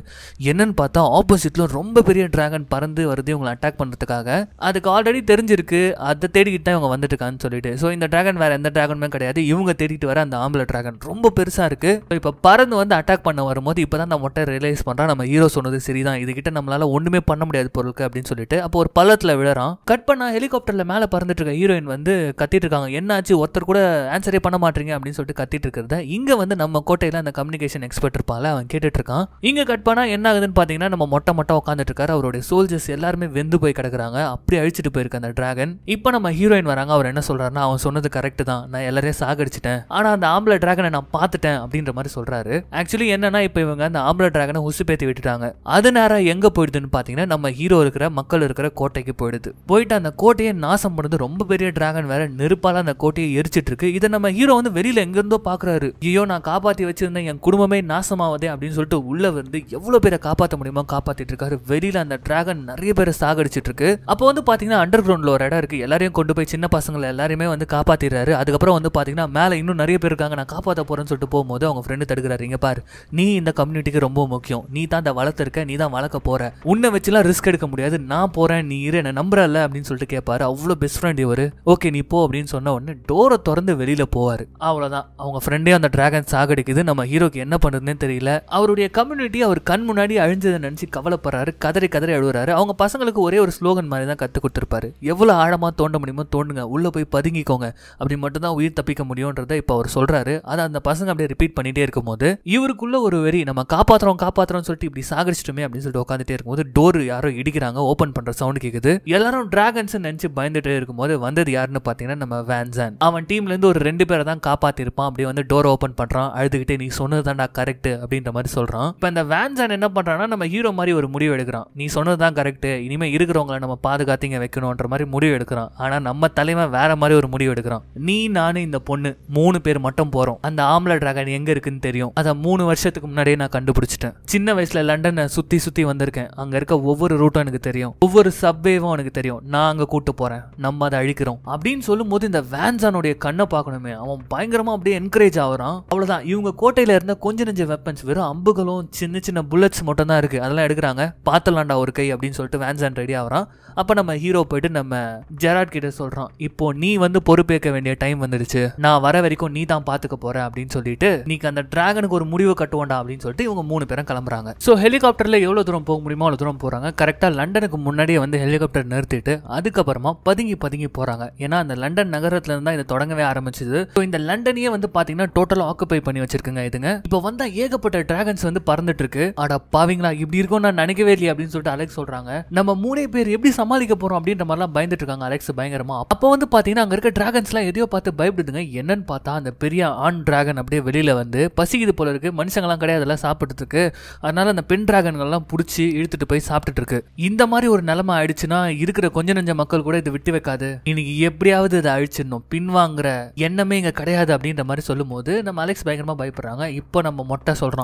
என்னன்னு பார்த்தா ஆப்போசிட்டில் ரொம்ப பெரிய டிராகன் பறந்து வருது இவங்களை அட்டாக் பண்ணுறதுக்காக அதுக்கு ஆல்ரெடி தெரிஞ்சிருக்கு அதை தேடிக்கிட்டு தான் இவங்க வந்துட்டுருக்கான்னு சொல்லிட்டு ஸோ இந்த ட்ராகன் வேறு எந்த ட்ராகனுமே கிடையாது இவங்க தேடிட்டு வர அந்த ஆம்பள டிராகன் ரொம்ப பெருசாக இருக்குது இப்போ பறந்து வந்து அட்டாக் பண்ண வரும்போது இப்போ தான் நம்ம மொட்டை ரியலைஸ் பண்ணுறான் நம்ம ஹீரோ சொன்னது சரிதான் இதுகிட்ட நம்மளால் ஒன்றுமே பண்ண முடியாது பொருளுக்கு அப்படின்னு சொல்லிட்டு அப்போ ஒரு பள்ளத்தில் விழறான் கட் பண்ணா ஹெலிகாப்டரில் மேலே பறந்துட்டு இருக்க ஹீரோயின் வந்து கத்திட்டு இருக்காங்க என்னாச்சு ஒருத்தர் கூட ஆன்சரே பண்ண மாட்டீங்க அப்படின்னு சொல்லிட்டு கத்திட்டு இருக்கிறத இங்கே வந்து நம்ம கோட்டையில் அந்த கம்யூனிகேஷன் எக்ஸ்பர்ட் இருப்பாங்க அவன் கேட்டுட்டு இருக்கான் இங்கே கட் பண்ணால் என்ன ஆகுதுன்னு பார்த்தீங்கன்னா நம்ம மொட்டை மொட்டை உட்காந்துட்டு இருக்காரு அவருடைய சோல்ஜர்ஸ் எல்லாருமே வெந்து போய் கிடக்குறாங்க அப்படி அழிச்சிட்டு போயிருக்க அந்த டிராகன் இப்போ நம்ம ஹீரோயின் வராங்க அவர் என்ன சொல்றாருன்னா அவன் சொன்னது கரெக்ட் தான் நான் எல்லாரையும் சாகடிச்சிட்டேன் ஆனால் அந்த ஆம்பளை டிராகனை நான் பார்த்துட்டேன் அப்படின்ற மாதிரி சொல்றாரு ஆக்சுவலி என்னன்னா இப்போ இவங்க அந்த ஆம்பளை டிராகனை பேத்தி விட்டுட்டாங்க அது நேரம் எங்க போயிடுதுன்னு பார்த்தீங்கன்னா நம்ம ஹீரோ இருக்கிற மக்கள் இருக்கிற கோட்டைக்கு போயிடுது போயிட்டு அந்த கோட்டையை நாசம் பண்ணது ரொம்ப பெரிய டிராகன் வேற நெருப்பால அந்த கோட்டையை எரிச்சிட்டு இருக்கு இதை நம்ம ஹீரோ வந்து வெளியில எங்கேருந்தோ பாக்குறாரு ஐயோ நான் காப்பாத்தி வச்சிருந்தேன் என் குடும்பமே நாசமாவதே அப்படின்னு சொல்லிட்டு உள்ள உள்ளே வந்து எவ்வளோ பேரை காப்பாற்ற முடியுமோ காப்பாத்திட்டு இருக்காரு வெளியில அந்த டிராகன் நிறைய பேரை சாகடிச்சிட்டு இருக்கு அப்போ வந்து பார்த்தீங்கன்னா அண்டர் கிரவுண்டில் ஒரு இடம் இருக்கு எல்லாரையும் கொண்டு போய் சின்ன பசங்களை எல்லாருமே வந்து காப்பாற்றிடுறாரு அதுக்கப்புறம் வந்து பார்த்தீங்கன்னா மேலே இன்னும் நிறைய பேர் இருக்காங்க நான் காப்பாற்ற போகிறேன்னு சொல்லிட்டு போகும்போது அவங்க ஃப்ரெண்டு தடுக்கிறாரு இங்க பாரு நீ இந்த கம்யூனிட்டிக்கு ரொம்ப முக்கியம் நீ தான் அந்த வளர்த்துருக்க நீ தான் வளர்க்க போற உன்னை வச்சுலாம் ரிஸ்க் எடுக்க முடியாது நான் போறேன் நீ இரு என்ன நம்புறல அப்படின்னு சொல்லிட்டு கேட்பாரு அவ்வளோ பெஸ்ட் ஃப்ரெண்ட் இவர் ஓகே நீ போ அப்படின்னு சொன்ன உடனே டோரை திறந்து வெளியில போவார் அவ்வளவுதான் அவங்க ஃப்ரெண்டே அந்த டிராகன் சாகடிக்குது நம்ம ஹீரோக்கு என்ன பண்ணுறதுன்னு தெரியல அவருடைய கம்யூனி கம்யூனிட்டி அவர் கண் முன்னாடி அழிஞ்சதை நினச்சி கவலைப்படுறாரு கதறி கதறி அழுகுறாரு அவங்க பசங்களுக்கு ஒரே ஒரு ஸ்லோகன் மாதிரி தான் கற்றுக் கொடுத்துருப்பாரு எவ்வளோ ஆழமாக தோண்ட முடியுமோ தோண்டுங்க உள்ளே போய் பதுங்கிக்கோங்க அப்படி மட்டும்தான் உயிர் தப்பிக்க முடியுன்றதை இப்போ அவர் சொல்கிறாரு அதை அந்த பசங்க அப்படியே ரிப்பீட் பண்ணிகிட்டே இருக்கும்போது இவருக்குள்ள ஒரு வெறி நம்ம காப்பாற்றுறோம் காப்பாற்றுறோம் சொல்லிட்டு இப்படி சாகரிச்சிட்டுமே அப்படின்னு சொல்லிட்டு உட்காந்துட்டே இருக்கும்போது டோர் யாரோ இடிக்கிறாங்க ஓப்பன் பண்ணுற சவுண்ட் கேட்குது எல்லாரும் ட்ராகன்ஸ் நினச்சி பயந்துட்டே இருக்கும்போது வந்தது யாருன்னு பார்த்தீங்கன்னா நம்ம வேன்சான் அவன் டீம்லேருந்து ஒரு ரெண்டு பேரை தான் காப்பாற்றிருப்பான் அப்படியே வந்து டோர் ஓப்பன் பண்ணுறான் அழுதுகிட்டே நீ சொன்னது தான்டா கரெக்ட் அப்படின்ற மாதிரி சொல்கிறான் இப்போ இந்த வேன்சன் என்ன பண்ணுறான்னா நம்ம ஹீரோ மாதிரி ஒரு முடிவு எடுக்கிறான் நீ சொன்னது தான் கரெக்டு இனிமேல் இருக்கிறவங்கள நம்ம பாதுகாத்திங்க வைக்கணுன்ற மாதிரி முடிவு எடுக்கிறான் ஆனால் நம்ம தலைவன் வேறு மாதிரி ஒரு முடிவு எடுக்கிறான் நீ நான் இந்த பொண்ணு மூணு பேர் மட்டும் போகிறோம் அந்த ஆம்ல ட்ராகன் எங்கே இருக்குன்னு தெரியும் அதை மூணு வருஷத்துக்கு முன்னாடியே நான் கண்டுபிடிச்சிட்டேன் சின்ன வயசில் லண்டனை சுற்றி சுற்றி வந்திருக்கேன் அங்கே இருக்க ஒவ்வொரு ரூட்டும் எனக்கு தெரியும் ஒவ்வொரு சப்வேவும் எனக்கு தெரியும் நான் அங்கே கூப்பிட்டு போகிறேன் நம்ம அதை அழிக்கிறோம் அப்படின்னு சொல்லும்போது இந்த வேன்சானுடைய கண்ணை பார்க்கணுமே அவன் பயங்கரமாக அப்படியே என்கரேஜ் ஆகுறான் அவ்வளோதான் இவங்க கோட்டையில் இருந்த கொஞ்ச நெஞ்ச வெப்பன்ஸ் வெறும் அம்புகளும் சின்ன சின்ன புல்லட்ஸ் மட்டும் தான் இருக்குது அதெல்லாம் எடுக்கிறாங்க பார்த்தலாண்டா ஒரு கை அப்படின்னு சொல்லிட்டு அண்ட் ரெடி ஆகிறான் அப்போ நம்ம ஹீரோ போயிட்டு நம்ம ஜெராட் கிட்ட சொல்கிறோம் இப்போ நீ வந்து பொறுப்பேற்க வேண்டிய டைம் வந்துடுச்சு நான் வர வரைக்கும் நீ தான் பார்த்துக்க போற அப்படின்னு சொல்லிட்டு நீக்கு அந்த டிராகனுக்கு ஒரு முடிவு கட்டுவோண்டா அப்படின்னு சொல்லிட்டு இவங்க மூணு பேரும் கிளம்புறாங்க ஸோ ஹெலிகாப்டரில் எவ்வளோ தூரம் போக முடியுமோ அவ்வளோ தூரம் போகிறாங்க கரெக்டாக லண்டனுக்கு முன்னாடியே வந்து ஹெலிகாப்டர் நிறுத்திட்டு அதுக்கப்புறமா பதுங்கி பதுங்கி போகிறாங்க ஏன்னா அந்த லண்டன் நகரத்துல இருந்தால் இதை தொடங்கவே ஆரம்பிச்சது ஸோ இந்த லண்டனையே வந்து பார்த்தீங்கன்னா டோட்டலாக ஆக்குப்பை பண்ணி வச்சிருக்குங்க இதுங்க இப்போ வந்தால் ஏகப்பட்ட டிராகன்ஸ் வந்து பறந்து நடந்துட்டு இருக்கு ஆடா பாவீங்களா இப்படி இருக்கும் நான் நினைக்கவே இல்லையா அப்படின்னு சொல்லிட்டு அலெக்ஸ் சொல்றாங்க நம்ம மூணே பேர் எப்படி சமாளிக்க போறோம் அப்படின்ற மாதிரிலாம் பயந்துட்டு இருக்காங்க அலெக்ஸ் பயங்கரமா அப்போ வந்து பாத்தீங்கன்னா அங்க இருக்க டிராகன்ஸ் எல்லாம் எதையோ பார்த்து பயப்படுதுங்க என்னன்னு பார்த்தா அந்த பெரிய ஆண் டிராகன் அப்படியே வெளியில வந்து பசிக்குது போல இருக்கு மனுஷங்களாம் கிடையாது அதெல்லாம் சாப்பிட்டுருக்கு அதனால அந்த பெண் டிராகன்கள்லாம் பிடிச்சி இழுத்துட்டு போய் சாப்பிட்டுட்டு இருக்கு இந்த மாதிரி ஒரு நிலைமை ஆயிடுச்சுன்னா இருக்கிற கொஞ்ச நஞ்ச மக்கள் கூட இதை விட்டு வைக்காது இன்னைக்கு எப்படியாவது இதை அழிச்சிடணும் பின்வாங்குற எண்ணமே இங்க கிடையாது அப்படின்ற மாதிரி சொல்லும் போது நம்ம அலெக்ஸ் பயங்கரமா பயப்படுறாங்க இப்போ நம்ம மொட்டை சொல்றோம்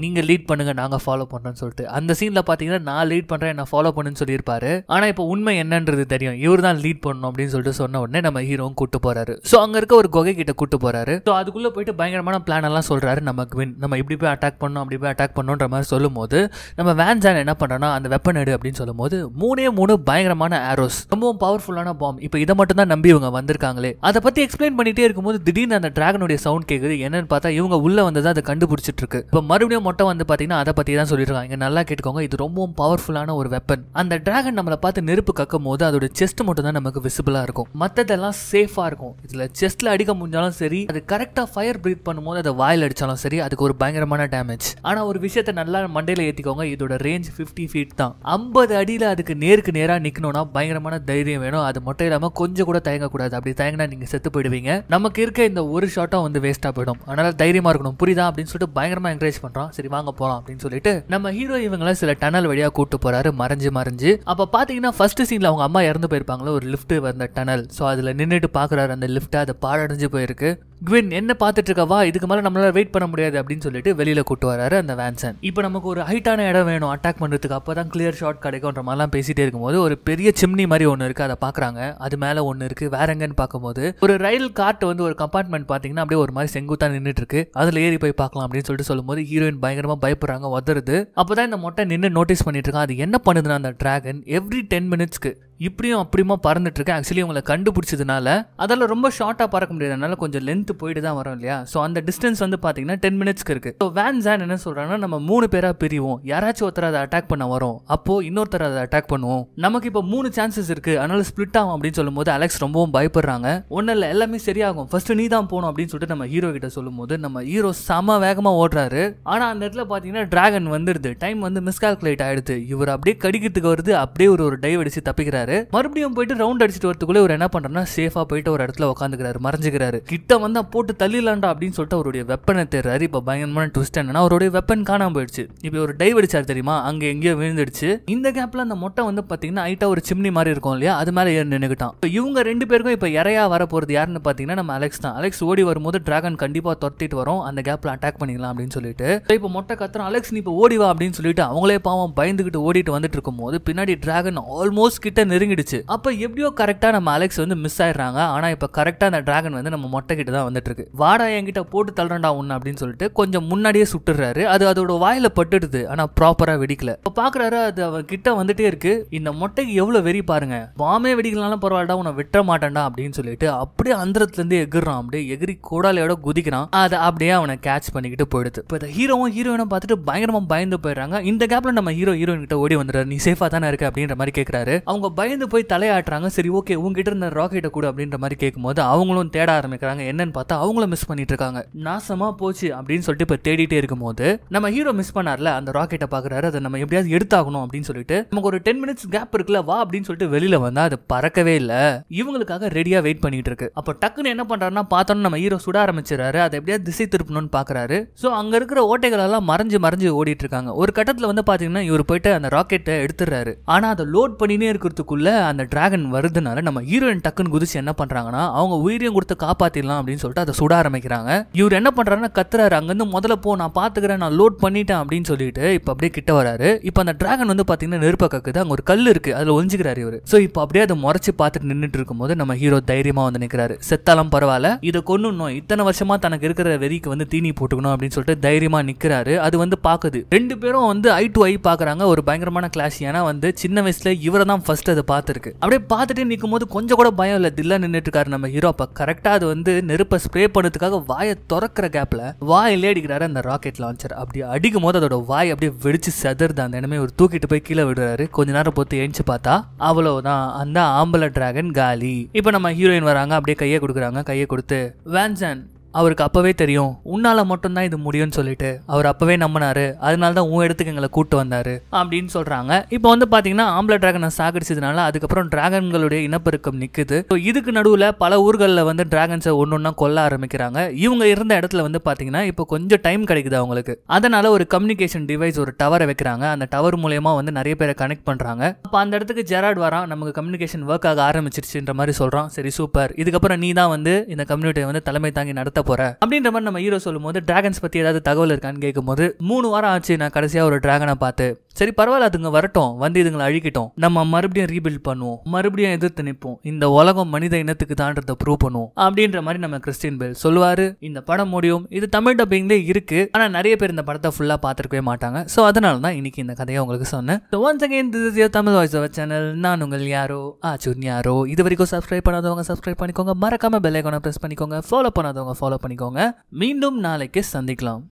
நீ நீங்கள் லீட் பண்ணுங்கள் நாங்கள் ஃபாலோ பண்ணுறோன்னு சொல்லிட்டு அந்த சீனில் பார்த்தீங்கன்னா நான் லீட் பண்ணுறேன் என்ன ஃபாலோ பண்ணுன்னு சொல்லியிருப்பாரு ஆனால் இப்போ உண்மை என்னன்றது தெரியும் இவர் தான் லீட் பண்ணணும் அப்படின்னு சொல்லிட்டு சொன்ன உடனே நம்ம ஹீரோவும் கூட்டு போகிறாரு ஸோ அங்கே இருக்க ஒரு குகை கிட்ட கூட்டு போகிறாரு ஸோ அதுக்குள்ளே போயிட்டு பயங்கரமான பிளான் எல்லாம் சொல்கிறாரு நமக்கு வின் நம்ம இப்படி போய் அட்டாக் பண்ணோம் அப்படி போய் அட்டாக் பண்ணோன்ற மாதிரி சொல்லும்போது நம்ம ஜான் என்ன பண்ணுறோன்னா அந்த வெப்பன் எடு அப்படின்னு சொல்லும்போது மூணே மூணு பயங்கரமான ஆரோஸ் ரொம்பவும் பவர்ஃபுல்லான பாம் இப்போ இதை மட்டும் தான் நம்பி இவங்க வந்திருக்காங்களே அதை பற்றி எக்ஸ்பிளைன் பண்ணிட்டே இருக்கும்போது திடீர்னு அந்த டிராகனுடைய சவுண்ட் கேட்குது என்னன்னு பார்த்தா இவங்க உள்ள வந்ததை அதை கண்டுபிடிச்சிட்டு இருக்கு இப்போ மறுபடியும் மொட்டை மட்டும் வந்து பார்த்தீங்கன்னா அதை பற்றி தான் சொல்லியிருக்காங்க நல்லா கேட்டுக்கோங்க இது ரொம்பவும் பவர்ஃபுல்லான ஒரு வெப்பன் அந்த டிராகன் நம்மளை பார்த்து நெருப்பு கக்கும் போது அதோட செஸ்ட் மட்டும் தான் நமக்கு விசிபிளாக இருக்கும் மற்றதெல்லாம் சேஃபாக இருக்கும் இதில் செஸ்ட்டில் அடிக்க முடிஞ்சாலும் சரி அது கரெக்டாக ஃபயர் ப்ரீத் பண்ணும்போது அதை வாயில் அடித்தாலும் சரி அதுக்கு ஒரு பயங்கரமான டேமேஜ் ஆனால் ஒரு விஷயத்தை நல்லா மண்டையில் ஏற்றிக்கோங்க இதோட ரேஞ்ச் ஃபிஃப்டி ஃபீட் தான் ஐம்பது அடியில் அதுக்கு நேருக்கு நேராக நிற்கணும்னா பயங்கரமான தைரியம் வேணும் அது மட்டும் இல்லாமல் கொஞ்சம் கூட தயங்கக்கூடாது அப்படி தயங்கினா நீங்கள் செத்து போயிடுவீங்க நமக்கு இருக்க இந்த ஒரு ஷாட்டாக வந்து வேஸ்ட்டாக போயிடும் அதனால் தைரியமாக இருக்கணும் புரியுதா அப்படின்னு சொல்லிட்டு பயங்கரமாக என்கரேஜ் பண்ணுறோம் சரி வாங்க போகலாம் அப்படின்னு சொல்லிட்டு நம்ம ஹீரோ இவங்களை சில டனல் வழியாக கூட்டு போகிறாரு மறைஞ்சு மறைஞ்சு அப்போ பார்த்தீங்கன்னா ஃபர்ஸ்ட் சீனில் அவங்க அம்மா இறந்து போயிருப்பாங்களோ ஒரு லிஃப்ட் வந்த டனல் ஸோ அதில் நின்றுட்டு பார்க்குறாரு அந்த லிஃப்ட் அது பாடடைஞ்சு போயிருக்கு குவின் என்ன பார்த்துட்டு இருக்கவா இதுக்கு மேலே நம்மளால வெயிட் பண்ண முடியாது அப்படின்னு சொல்லிட்டு வெளியில் கூட்டு வராரு அந்த வேன்சன் இப்போ நமக்கு ஒரு ஹைட்டான இடம் வேணும் அட்டாக் பண்ணுறதுக்கு அப்போ தான் கிளியர் ஷாட் கிடைக்கும்ன்ற மாதிரிலாம் பேசிகிட்டே இருக்கும்போது ஒரு பெரிய சிம்னி மாதிரி ஒன்று இருக்குது அதை பார்க்குறாங்க அது மேலே ஒன்று இருக்குது வேற எங்கன்னு பார்க்கும்போது ஒரு ரயில் கார்ட் வந்து ஒரு கம்பார்ட்மெண்ட் பார்த்தீங்கன்னா அப்படியே ஒரு மாதிரி செங்குத்தான் நின்றுட்டு இருக்கு அதில் ஏறி போய் பார்க்கலாம் அப்படின்னு சொல்லிட்டு சொல்லும்போது ஹீரோயின் பயங்கரமாக பயப்படுறாங்க உதருது அப்போ தான் இந்த மொட்டை நின்று நோட்டீஸ் பண்ணிட்டு இருக்கான் அது என்ன பண்ணுதுன்னா அந்த டிராகன் எவ்ரி டென் மினிட்ஸ்க்கு இப்படியும் அப்படியுமா பறந்துட்டு இருக்கு ஆக்சுவலி உங்களை கண்டுபிடிச்சதுனால அதெல்லாம் ரொம்ப ஷார்ட்டாக பறக்க முடியாதனால கொஞ்சம் லென்த் போயிட்டு தான் வரும் இல்லையா ஸோ அந்த டிஸ்டன்ஸ் வந்து பார்த்தீங்கன்னா டென் மினிட்ஸ்க்கு இருக்கு ஸோ வேன் ஜான் என்ன சொல்றாங்கன்னா நம்ம மூணு பேராக பிரிவோம் யாராச்சும் ஒருத்தர் அதை அட்டாக் பண்ண வரும் அப்போ இன்னொருத்தர் அதை அட்டாக் பண்ணுவோம் நமக்கு இப்போ மூணு சான்சஸ் இருக்கு அதனால ஸ்பிளிட் ஆகும் அப்படின்னு சொல்லும்போது அலெக்ஸ் ரொம்பவும் பயப்படுறாங்க ஒன்றும் இல்லை எல்லாமே சரியாகும் ஃபர்ஸ்ட் நீ தான் போகணும் அப்படின்னு சொல்லிட்டு நம்ம ஹீரோ கிட்ட சொல்லும்போது நம்ம ஹீரோ செம வேகமாக ஓடுறாரு ஆனால் அந்த இடத்துல பார்த்தீங்கன்னா டிராகன் வந்துடுது டைம் வந்து மிஸ்கால்குலேட் ஆயிடுது இவர் அப்படியே கடிக்கிறதுக்கு வருது அப்படியே ஒரு ஒரு டைவ் அடிச்சு தப்பிக்கிறாரு போறாரு மறுபடியும் போயிட்டு ரவுண்ட் அடிச்சுட்டு வரதுக்குள்ள இவர் என்ன பண்றாருன்னா சேஃபா போயிட்டு ஒரு இடத்துல உட்காந்துக்கிறாரு மறைஞ்சுக்கிறாரு கிட்ட வந்தா போட்டு தள்ளிடலாண்டா அப்படின்னு சொல்லிட்டு அவருடைய வெப்பனை தேர்றாரு இப்ப பயங்கரமான ட்விஸ்ட் என்னன்னா அவருடைய வெப்பன் காணாம போயிடுச்சு இப்ப ஒரு டைவ் அடிச்சாரு தெரியுமா அங்க எங்கேயோ விழுந்துடுச்சு இந்த கேப்ல அந்த மொட்டை வந்து பாத்தீங்கன்னா ஹைட்டா ஒரு சிம்னி மாதிரி இருக்கும் இல்லையா அது மேல ஏறி நின்னுக்கிட்டான் இவங்க ரெண்டு பேருக்கும் இப்ப இறையா வர போறது யாருன்னு பாத்தீங்கன்னா நம்ம அலெக்ஸ் தான் அலெக்ஸ் ஓடி வரும்போது டிராகன் கண்டிப்பா துரத்திட்டு வரும் அந்த கேப்ல அட்டாக் பண்ணிக்கலாம் அப்படின்னு சொல்லிட்டு இப்ப மொட்டை கத்துறோம் அலெக்ஸ் நீ ஓடி ஓடிவா அப்படின்னு சொல்லிட்டு அவங்களே பாவம் பயந்துகிட்டு ஓடிட்டு வந்துட்டு இருக்கும் போது பின்னாடி டிராகன் ஆல்மோஸ்ட் கிட்ட நெருங்கிடுச்சு அப்ப எப்படியோ கரெக்டா நம்ம அலெக்ஸ் வந்து மிஸ் ஆயிடுறாங்க ஆனா இப்ப கரெக்டா அந்த டிராகன் வந்து நம்ம மொட்டை கிட்ட தான் வந்துட்டு இருக்கு வாடா என்கிட்ட போட்டு தள்ளண்டா ஒண்ணு அப்படின்னு சொல்லிட்டு கொஞ்சம் முன்னாடியே சுட்டுறாரு அது அதோட வாயில பட்டுடுது ஆனா ப்ராப்பரா வெடிக்கல இப்ப பாக்குறாரு அது அவன் கிட்ட வந்துட்டே இருக்கு இந்த மொட்டைக்கு எவ்வளவு வெறி பாருங்க வாமே வெடிக்கலனாலும் பரவாயில்லடா உன்னை விட்ட மாட்டேன்டா அப்படின்னு சொல்லிட்டு அப்படியே அந்தரத்துல இருந்து எகிறான் அப்படியே எகிரி கோடாலையோட குதிக்கிறான் அதை அப்படியே அவனை கேட்ச் பண்ணிக்கிட்டு போயிடுது இப்போ இந்த ஹீரோவும் ஹீரோயினும் பார்த்துட்டு பயங்கரமா பயந்து போயிடுறாங்க இந்த கேப்ல நம்ம ஹீரோ ஹீரோயின் கிட்ட ஓடி வந்துடுறாரு நீ சேஃபா தானே இருக்கு அப்படின்ற மாதிரி கேட்கிறாரு அவங்க பய பயந்து போய் தலையாட்டுறாங்க சரி ஓகே உங்ககிட்ட இருந்த ராக்கெட்டை கூட அப்படின்ற மாதிரி கேட்கும்போது அவங்களும் தேட ஆரம்பிக்கிறாங்க என்னன்னு பார்த்தா அவங்களும் மிஸ் பண்ணிட்டு இருக்காங்க நாசமா போச்சு அப்படின்னு சொல்லிட்டு இப்போ தேடிட்டே இருக்கும்போது நம்ம ஹீரோ மிஸ் பண்ணார்ல அந்த ராக்கெட்டை பாக்குறாரு அதை நம்ம எப்படியாவது எடுத்தாகணும் அப்படின்னு சொல்லிட்டு நமக்கு ஒரு டென் மினிட்ஸ் கேப் இருக்குல்ல வா அப்படின்னு சொல்லிட்டு வெளியில வந்தா அது பறக்கவே இல்லை இவங்களுக்காக ரெடியாக வெயிட் பண்ணிட்டு இருக்கு அப்போ டக்குன்னு என்ன பண்றாருன்னா பார்த்தோன்னு நம்ம ஹீரோ சுட ஆரம்பிச்சிடறாரு அதை எப்படியாவது திசை திருப்பணும்னு பாக்குறாரு ஸோ அங்கே இருக்கிற ஓட்டைகளெல்லாம் மறைஞ்சு மறைஞ்சு ஓடிட்டு இருக்காங்க ஒரு கட்டத்தில் வந்து பார்த்தீங்கன்னா இவர் போயிட்டு அந்த ராக்கெட்டை எடுத்துடுறாரு ஆனால் அதை லோட் பண்ணினே இருக்கிறதுக்குள்ள மூவிக்குள்ளே அந்த டிராகன் வருதுனால நம்ம ஹீரோயின் டக்குன்னு குதிச்சு என்ன பண்ணுறாங்கன்னா அவங்க உயிரியம் கொடுத்து காப்பாற்றிடலாம் அப்படின்னு சொல்லிட்டு அதை சுட ஆரம்பிக்கிறாங்க இவர் என்ன பண்ணுறாருன்னா கத்துறாரு அங்கேருந்து முதல்ல போ நான் பார்த்துக்கிறேன் நான் லோட் பண்ணிட்டேன் அப்படின்னு சொல்லிட்டு இப்போ அப்படியே கிட்ட வராரு இப்போ அந்த டிராகன் வந்து பார்த்தீங்கன்னா நெருப்ப கக்குது அங்கே ஒரு கல் இருக்குது அதில் ஒஞ்சுக்கிறாரு இவர் ஸோ இப்போ அப்படியே அதை முறைச்சு பார்த்துட்டு நின்றுட்டு இருக்கும்போது நம்ம ஹீரோ தைரியமாக வந்து நிற்கிறாரு செத்தாலும் பரவாயில்ல இதை கொண்டுணும் இத்தனை வருஷமா தனக்கு இருக்கிற வெறிக்கு வந்து தீனி போட்டுக்கணும் அப்படின்னு சொல்லிட்டு தைரியமாக நிற்கிறாரு அது வந்து பார்க்குது ரெண்டு பேரும் வந்து ஐ டு ஐ பார்க்குறாங்க ஒரு பயங்கரமான கிளாஸ் ஏன்னா வந்து சின்ன வயசில் இவரை தான் ஃபர்ஸ்ட் அதை அதை பார்த்துருக்கு அப்படியே பார்த்துட்டு நிற்கும் போது கொஞ்சம் கூட பயம் இல்லை தில்லா நின்றுட்டு இருக்காரு நம்ம ஹீரோ அப்போ கரெக்டாக அது வந்து நெருப்பை ஸ்ப்ரே பண்ணுறதுக்காக வாயை திறக்கிற கேப்பில் வாயில் அடிக்கிறாரு அந்த ராக்கெட் லான்ச்சர் அப்படி அடிக்கும் போது அதோட வாய் அப்படியே வெடிச்சு செதறுது அந்த இனிமே ஒரு தூக்கிட்டு போய் கீழே விடுறாரு கொஞ்ச நேரம் பொறுத்து எழுந்து பார்த்தா அவ்வளோதான் அந்த ஆம்பளை டிராகன் காலி இப்போ நம்ம ஹீரோயின் வராங்க அப்படியே கையை கொடுக்குறாங்க கையை கொடுத்து வேன்சன் அவருக்கு அப்போவே தெரியும் உன்னால் மட்டும்தான் இது முடியும்னு சொல்லிட்டு அவர் அப்போவே நம்பினாரு அதனால தான் உன் இடத்துக்கு எங்களை கூட்டு வந்தார் அப்படின்னு சொல்கிறாங்க இப்போ வந்து பாத்தீங்கன்னா ஆம்பளை டிராகனை சாகடிச்சதுனால அதுக்கப்புறம் டிராகன்களுடைய இனப்பெருக்கம் நிற்குது ஸோ இதுக்கு நடுவில் பல ஊர்களில் வந்து டிராகன்ஸை ஒன்று ஒன்றா கொல்ல ஆரம்பிக்கிறாங்க இவங்க இருந்த இடத்துல வந்து பாத்தீங்கன்னா இப்போ கொஞ்சம் டைம் கிடைக்குது அவங்களுக்கு அதனால் ஒரு கம்யூனிகேஷன் டிவைஸ் ஒரு டவரை வைக்கிறாங்க அந்த டவர் மூலயமா வந்து நிறைய பேரை கனெக்ட் பண்ணுறாங்க அப்போ அந்த இடத்துக்கு ஜெராட் வரா நமக்கு கம்யூனிகேஷன் ஒர்க் ஆக ஆரம்பிச்சிருச்சுன்ற மாதிரி சொல்றோம் சரி சூப்பர் இதுக்கப்புறம் நீ தான் வந்து இந்த கம்யூனிட்டியை வந்து தலைமை தாங்கி நடத்த மாட்ட போறேன் அப்படின்ற மாதிரி நம்ம ஹீரோ சொல்லும் போது டிராகன்ஸ் பத்தி ஏதாவது தகவல் இருக்கான்னு கேட்கும்போது மூணு வாரம் ஆச்சு நான் கடைசியா ஒரு டிராகனை பார்த்து சரி பரவாயில்ல அதுங்க வரட்டும் வந்து இதுங்களை அழிக்கட்டும் நம்ம மறுபடியும் ரீபில்ட் பண்ணுவோம் மறுபடியும் எதிர்த்து நிற்போம் இந்த உலகம் மனித இனத்துக்கு தான்றத ப்ரூவ் பண்ணுவோம் அப்படின்ற மாதிரி நம்ம கிறிஸ்டின் பேல் சொல்லுவாரு இந்த படம் முடியும் இது தமிழ் டப்பிங்லேயே இருக்கு ஆனா நிறைய பேர் இந்த படத்தை ஃபுல்லா பார்த்துருக்கவே மாட்டாங்க ஸோ அதனால தான் இன்னைக்கு இந்த கதையை உங்களுக்கு சொன்னேன் ஒன்ஸ் அகைன் தமிழ் வாய்ஸ் அவர் சேனல் நான் உங்கள் யாரோ ஆச்சூர் யாரோ இது வரைக்கும் சப்ஸ்கிரைப் பண்ணாதவங்க சப்ஸ்கிரைப் பண்ணிக்கோங்க மறக்காம பெல் ஐக்கானை ப்ரெஸ் பண்ணிக்கோங்க ஃபாலோ பண்ணாதவங்க ஃபாலோ பண்ணிக்கோங்க மீண்டும் நாளைக்கு சந்திக்கலாம்